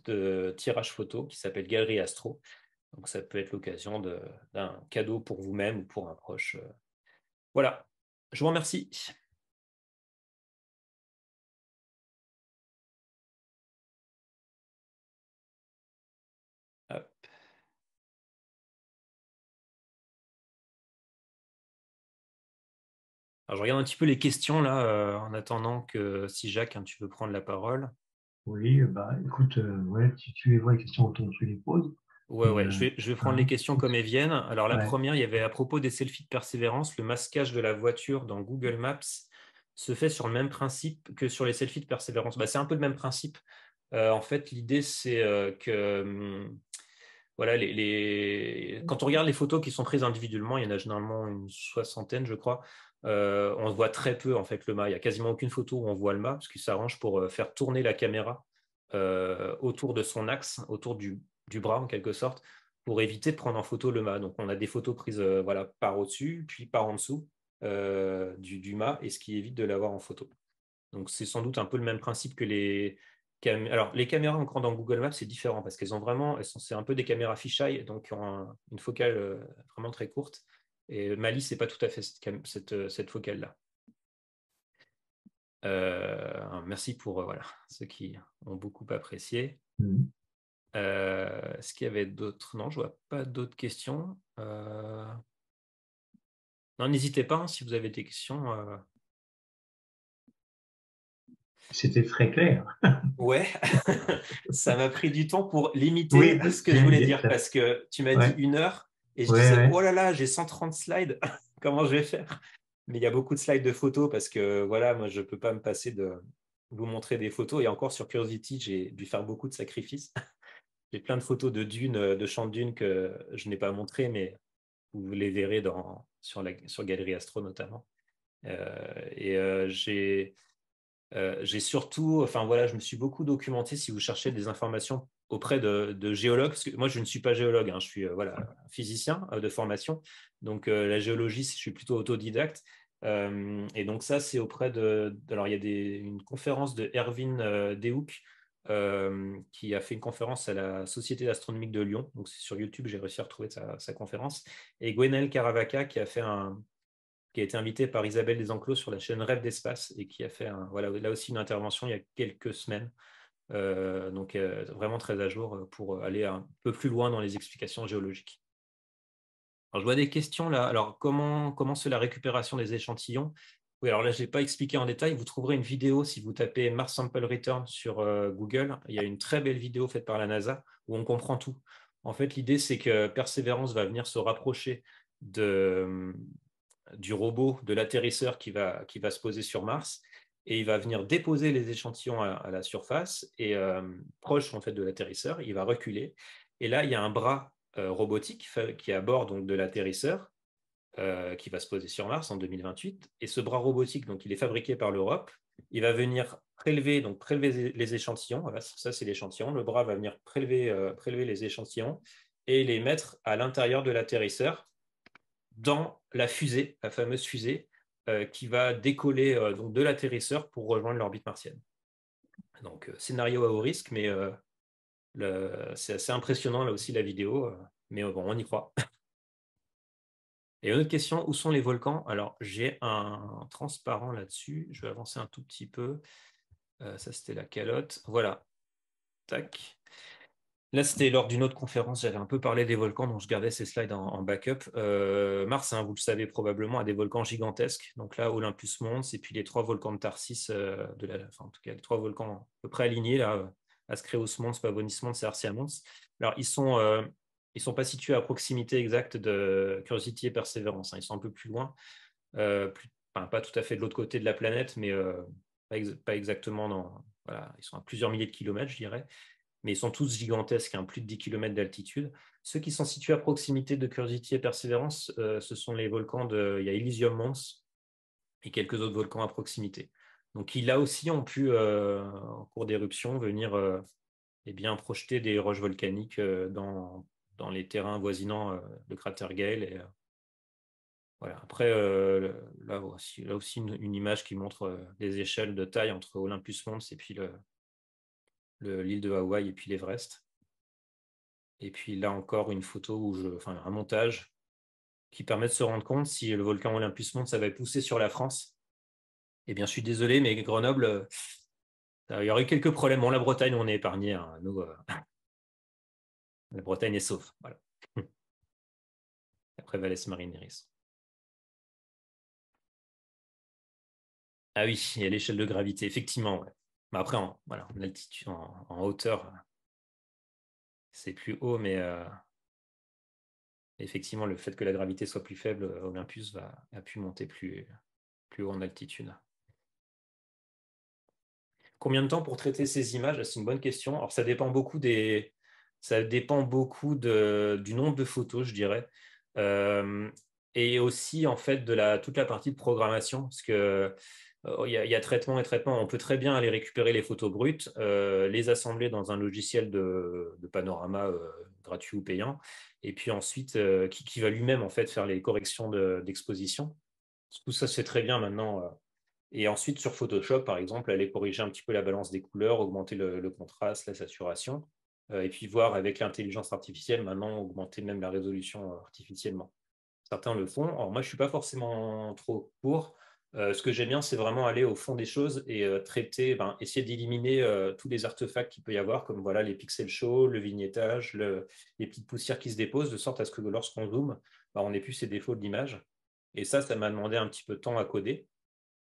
de tirage photo qui s'appelle Galerie Astro. Donc ça peut être l'occasion d'un cadeau pour vous-même ou pour un proche. Voilà, je vous remercie. Alors, je regarde un petit peu les questions là, euh, en attendant que si Jacques, hein, tu veux prendre la parole. Oui, bah écoute, euh, si tu les vois les questions tu les poses. Ouais, euh, je, vais, je vais, prendre hein. les questions comme elles viennent. Alors la première, il y avait à propos des selfies de persévérance, le masquage de la voiture dans Google Maps se fait sur le même principe que sur les selfies de persévérance. Bah, c'est un peu le même principe. en fait, l'idée, c'est que hmm, voilà, les, quand on regarde les photos qui sont prises individuellement, il y en a généralement une soixantaine, je crois. Euh, on voit très peu en fait le mât. Il n'y a quasiment aucune photo où on voit le mât, parce qu'il s'arrange pour euh, faire tourner la caméra euh, autour de son axe, autour du, bras en quelque sorte, pour éviter de prendre en photo le mât. Donc on a des photos prises voilà, par au-dessus, puis par en dessous du, du, mât, et ce qui évite de l'avoir en photo. Donc c'est sans doute un peu le même principe que les, alors, les caméras encore dans Google Maps, c'est différent parce qu'elles ont vraiment, c'est un peu des caméras fisheye, donc ont une focale vraiment très courte. Et Mali, c'est pas tout à fait cette, euh, focale-là. Euh, merci pour euh, voilà, ceux qui ont beaucoup apprécié. Mm-hmm. Est-ce qu'il y avait d'autres Non, je vois pas d'autres questions. Non, n'hésitez pas hein, si vous avez des questions. C'était très clair. <laughs> ouais, <laughs> ça m'a pris du temps pour limiter ce que je voulais dire parce que tu m'as dit une heure. Et je oh là là, j'ai 130 slides, <laughs> comment je vais faire Mais il y a beaucoup de slides de photos parce que voilà, moi, je ne peux pas me passer de vous montrer des photos. Et encore sur Curiosity, j'ai dû faire beaucoup de sacrifices. <laughs> j'ai plein de photos de dunes, euh, de champs de dunes que je n'ai pas montrées, mais vous les verrez dans, sur, la, sur Galerie Astro notamment. Euh, et euh, j'ai. j'ai surtout, enfin voilà, je me suis beaucoup documenté. Si vous cherchez des informations auprès de, géologues, parce que moi je ne suis pas géologue, hein, je suis euh, voilà, physicien euh, de formation, donc euh, la géologie, je suis plutôt autodidacte. et donc ça, c'est auprès de... Alors il y a une conférence de Erwin Dehouk qui a fait une conférence à la Société astronomique de Lyon, donc c'est sur YouTube, j'ai réussi à retrouver sa, conférence, et Gwenelle Caravaca qui a fait un, qui a été invité par Isabelle Desenclos sur la chaîne Rêve d'espace et qui a fait voilà, là aussi une intervention il y a quelques semaines euh, donc euh, vraiment très à jour euh, pour aller un peu plus loin dans les explications géologiques. Alors, je vois des questions là. Alors, comment, comment se la récupération des échantillons Oui, alors là, je n'ai pas expliqué en détail. Vous trouverez une vidéo si vous tapez Mars Sample Return sur Google. Il y a une très belle vidéo faite par la NASA où on comprend tout. En fait, l'idée, c'est que Perseverance va venir se rapprocher de, hum, du robot, de l'atterrisseur qui va, qui va se poser sur Mars et il va venir déposer les échantillons à, la surface et euh, proche en fait de l'atterrisseur, il va reculer et là il y a un bras euh, robotique qui est à bord donc de l'atterrisseur euh, qui va se poser sur Mars en 2028 et ce bras robotique donc il est fabriqué par l'Europe, il va venir prélever donc prélever les échantillons, voilà, ça c'est l'échantillon, le bras va venir prélever prélever les échantillons et les mettre à l'intérieur de l'atterrisseur dans la fusée, la fameuse fusée euh, qui va décoller euh, donc de l'atterrisseur pour rejoindre l'orbite martienne. Donc, euh, scénario à haut risque, mais c'est assez impressionnant là aussi la vidéo, mais bon, on y croit. Et une autre question, où sont les volcans Alors, j'ai un transparent là-dessus. Je vais avancer un tout petit peu. ça, c'était la calotte. Voilà. Tac. Là, c'était lors d'une autre conférence, j'avais un peu parlé des volcans, donc je gardais ces slides en, backup. Euh, Mars, hein, vous le savez probablement, a des volcans gigantesques. Donc là, Olympus Mons, et puis les trois volcans de Tarsis, euh, de enfin, en tout cas, les trois volcans à peu près alignés, là, euh, Ascreus Mons, Pavonis Mons et Arcia Mons. Alors, ils sont, sont pas situés à proximité exacte de Curiosity et Perseverance, hein, ils sont un peu plus loin, pas tout à fait de l'autre côté de la planète, mais pas, exactement dans. Voilà, ils sont à plusieurs milliers de kilomètres, je dirais mais ils sont tous gigantesques, à hein, plus de 10 km d'altitude. Ceux qui sont situés à proximité de Curiosity et Perseverance, euh, ce sont les volcans de. Il y a Elysium Mons et quelques autres volcans à proximité. Donc, ils là aussi ont pu, euh, en cours d'éruption, venir et euh, eh bien, projeter des roches volcaniques dans, dans, les terrains voisinants de cratère Gale. Et, voilà. Après, là aussi, là aussi une, image qui montre des échelles de taille entre Olympus Mons et puis le, l'île de Hawaï et puis l'Everest. Et puis là encore, une photo, où je, enfin un montage qui permet de se rendre compte si le volcan Olympus monte, ça va pousser sur la France. Eh bien, je suis désolé, mais Grenoble, euh, il y aurait quelques problèmes. Bon, la Bretagne, on est épargné. Hein. nous, euh, <laughs> la Bretagne est sauf. <laughs> Après, Valès Marineris. Ah oui, il y a l'échelle de gravité, effectivement. Mais après, en, voilà, en altitude, en, hauteur, c'est plus haut, mais euh, effectivement, le fait que la gravité soit plus faible, euh, Olympus va, a pu monter plus, plus haut en altitude. Combien de temps pour traiter ces images C'est une bonne question. Alors, ça dépend beaucoup des, ça dépend beaucoup du nombre de photos, je dirais, euh, et aussi en fait de la, toute la partie de programmation, parce que euh, il y, a, traitement et traitement. On peut très bien aller récupérer les photos brutes, euh, les assembler dans un logiciel de, panorama euh, gratuit ou payant, et puis ensuite qui, va lui-même en fait faire les corrections d'exposition. Tout ça c'est très bien maintenant. Et ensuite sur Photoshop par exemple, aller corriger un petit peu la balance des couleurs, augmenter le, le contraste, la saturation, et puis voir avec l'intelligence artificielle maintenant augmenter même la résolution artificiellement. Certains le font. Alors moi je ne suis pas forcément trop pour. Euh, ce que j'aime bien, c'est vraiment aller au fond des choses et euh, traiter, ben, essayer d'éliminer euh, tous les artefacts qu'il peut y avoir, comme voilà les pixels chauds, le vignettage, les petites poussières qui se déposent, de sorte à ce que lorsqu'on zoome, ben, on n'ait plus ces défauts de l'image. Et ça, ça m'a demandé un petit peu de temps à coder.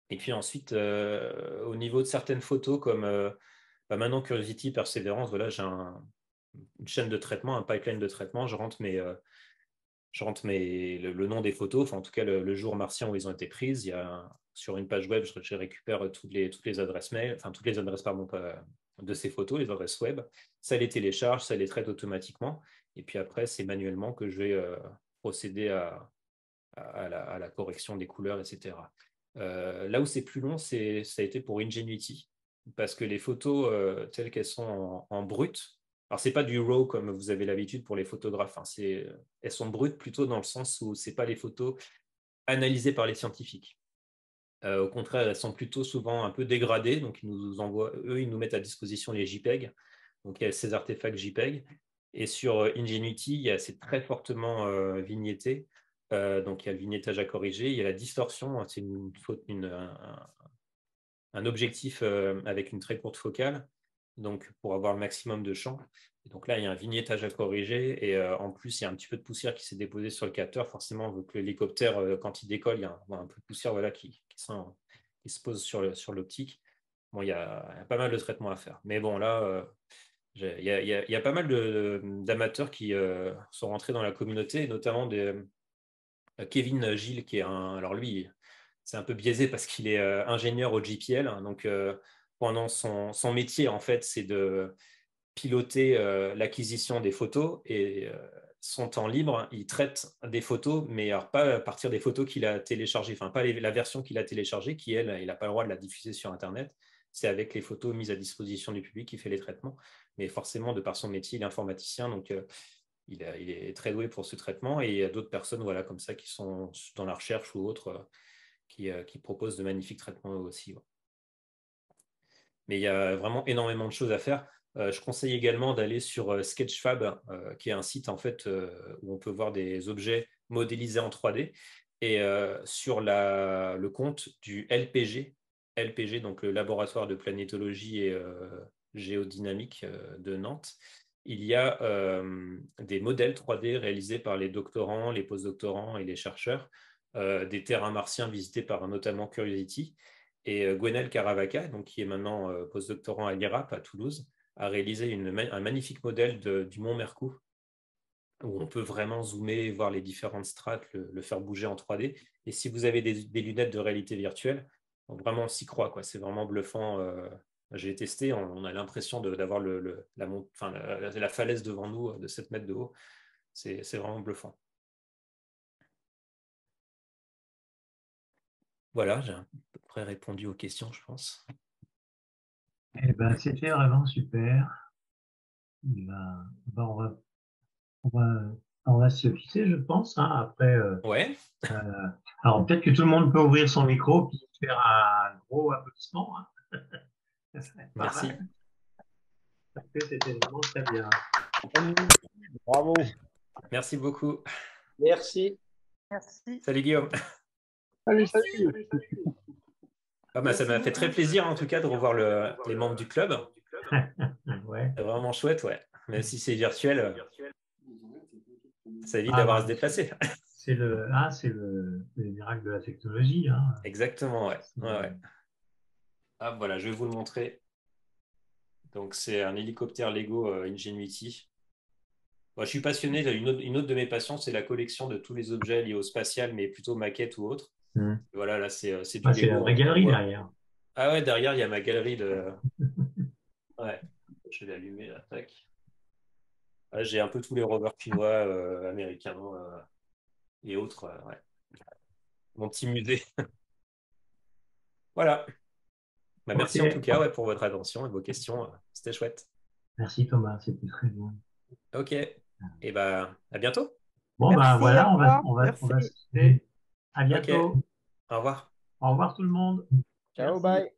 Et puis ensuite, au niveau de certaines photos, comme ben, maintenant Curiosity, Perseverance, voilà, j'ai une chaîne de traitement, un pipeline de traitement, je rentre mes, je rentre le, nom des photos, en tout cas le, jour martien où ils ont été prises. Il a, sur une page web, je, récupère toutes les, toutes adresses mail, enfin toutes les adresses de ces photos, les adresses web. Ça les télécharge, ça les traite automatiquement. Et puis après, c'est manuellement que je vais euh, procéder à, la, correction des couleurs, etc. Euh, là où c'est plus long, ça a été pour Ingenuity, parce que les photos euh, telles qu'elles sont en brut, alors, n'est pas du RAW comme vous avez l'habitude pour les photographes. Hein. Euh, elles sont brutes plutôt dans le sens où c'est pas les photos analysées par les scientifiques. Euh, au contraire, elles sont plutôt souvent un peu dégradées. Donc, ils nous envoient, eux, ils nous mettent à disposition les JPEG. Donc, il y a ces artefacts JPEG. Et sur euh, Ingenuity, c'est très fortement vignetté. donc, il y a le vignettage à corriger. Il y a la distorsion. Hein. C'est un, objectif avec une très courte focale donc pour avoir le maximum de champ. Et donc là, il y a un vignettage à corriger et euh, en plus, il y a un petit peu de poussière qui s'est déposée sur le capteur. Forcément, on que l'hélicoptère, euh, quand il décolle, il y a un, peu de poussière voilà, qui, qui, se pose sur l'optique. bon, il y, a, pas mal de traitements à faire. Mais bon, là, euh, il, y a, pas mal d'amateurs qui sont rentrés dans la communauté, notamment des, Kevin Gilles, qui est un. Alors lui, c'est un peu biaisé parce qu'il est ingénieur au JPL. Hein, donc pendant son, métier, en fait, c'est de piloter euh, l'acquisition des photos et euh, son temps libre, il traite des photos, mais pas à partir des photos qu'il a téléchargées, enfin pas la version qu'il a téléchargée, qui elle, il n'a pas le droit de la diffuser sur Internet. C'est avec les photos mises à disposition du public qu'il fait les traitements. Mais forcément, de par son métier, il est informaticien, donc euh, il, est très doué pour ce traitement. Et il y a d'autres personnes, voilà, comme ça, qui sont dans la recherche ou autres, qui, proposent de magnifiques traitements aussi. Mais il y a vraiment énormément de choses à faire. Euh, je conseille également d'aller sur euh, Sketchfab, euh, qui est un site en fait où on peut voir des objets modélisés en 3D. Et sur le compte du LPG, LPG, donc le laboratoire de planétologie et géodynamique de Nantes, il y a des modèles 3D réalisés par les doctorants, les postdoctorants et les chercheurs des terrains martiens visités par notamment Curiosity. Et euh, Gwenel Caravaca, donc, qui est maintenant euh, postdoctorant à l'IRAP à Toulouse, a réalisé une, un magnifique modèle du mont Mercou, où on peut vraiment zoomer, voir les différentes strates, le, faire bouger en 3D. Et si vous avez des, lunettes de réalité virtuelle, vraiment on s'y croit, quoi. c'est vraiment bluffant. Euh, j'ai testé, on, a l'impression d'avoir le, la, enfin, falaise devant nous de 7 mètres de haut. C'est vraiment bluffant. Voilà, j'ai un répondu aux questions, je pense. et eh ben, c'était vraiment super. Eh ben, eh ben, on, va, on, va, on, va, se fixer je pense, hein, après. Euh, ouais. Euh, alors, peut-être que tout le monde peut ouvrir son micro puis faire un gros applaudissement. Hein. <laughs> Merci. c'était vraiment très bien. Bravo. Merci beaucoup. Merci. Merci. Salut Guillaume. salut. Ah, bah, ça m'a fait très plaisir en tout cas de revoir les membres du club. <laughs> C'est vraiment chouette, ouais. Même si c'est virtuel, euh, ça évite ah, d'avoir à bah, se déplacer. <laughs> c'est le, ah, c'est le, miracle de la technologie. Hein. Exactement, ouais. Ah, voilà, je vais vous le montrer. Donc c'est un hélicoptère Lego euh, Ingenuity. je suis passionné, une autre de mes passions, c'est la collection de tous les objets liés au spatial, mais plutôt maquettes ou autres. Mmh. Voilà, là, c'est euh, ah, C'est la vraie hein. galerie derrière. Ah ouais, derrière, il y a ma galerie de. <laughs> ouais, je vais allumer la tac. Ah, j'ai un peu tous les rovers chinois, euh, américains euh, et autres. ouais. Mon petit musée. <laughs> voilà. Bah, merci en tout cas ouais, pour votre attention et vos questions. C'était chouette. Merci Thomas, c'était très bien. Ok. Et bah, à bientôt. Bon, ben voilà, on va, on va, à bientôt. Au revoir. Au revoir tout le monde. Ciao, bye.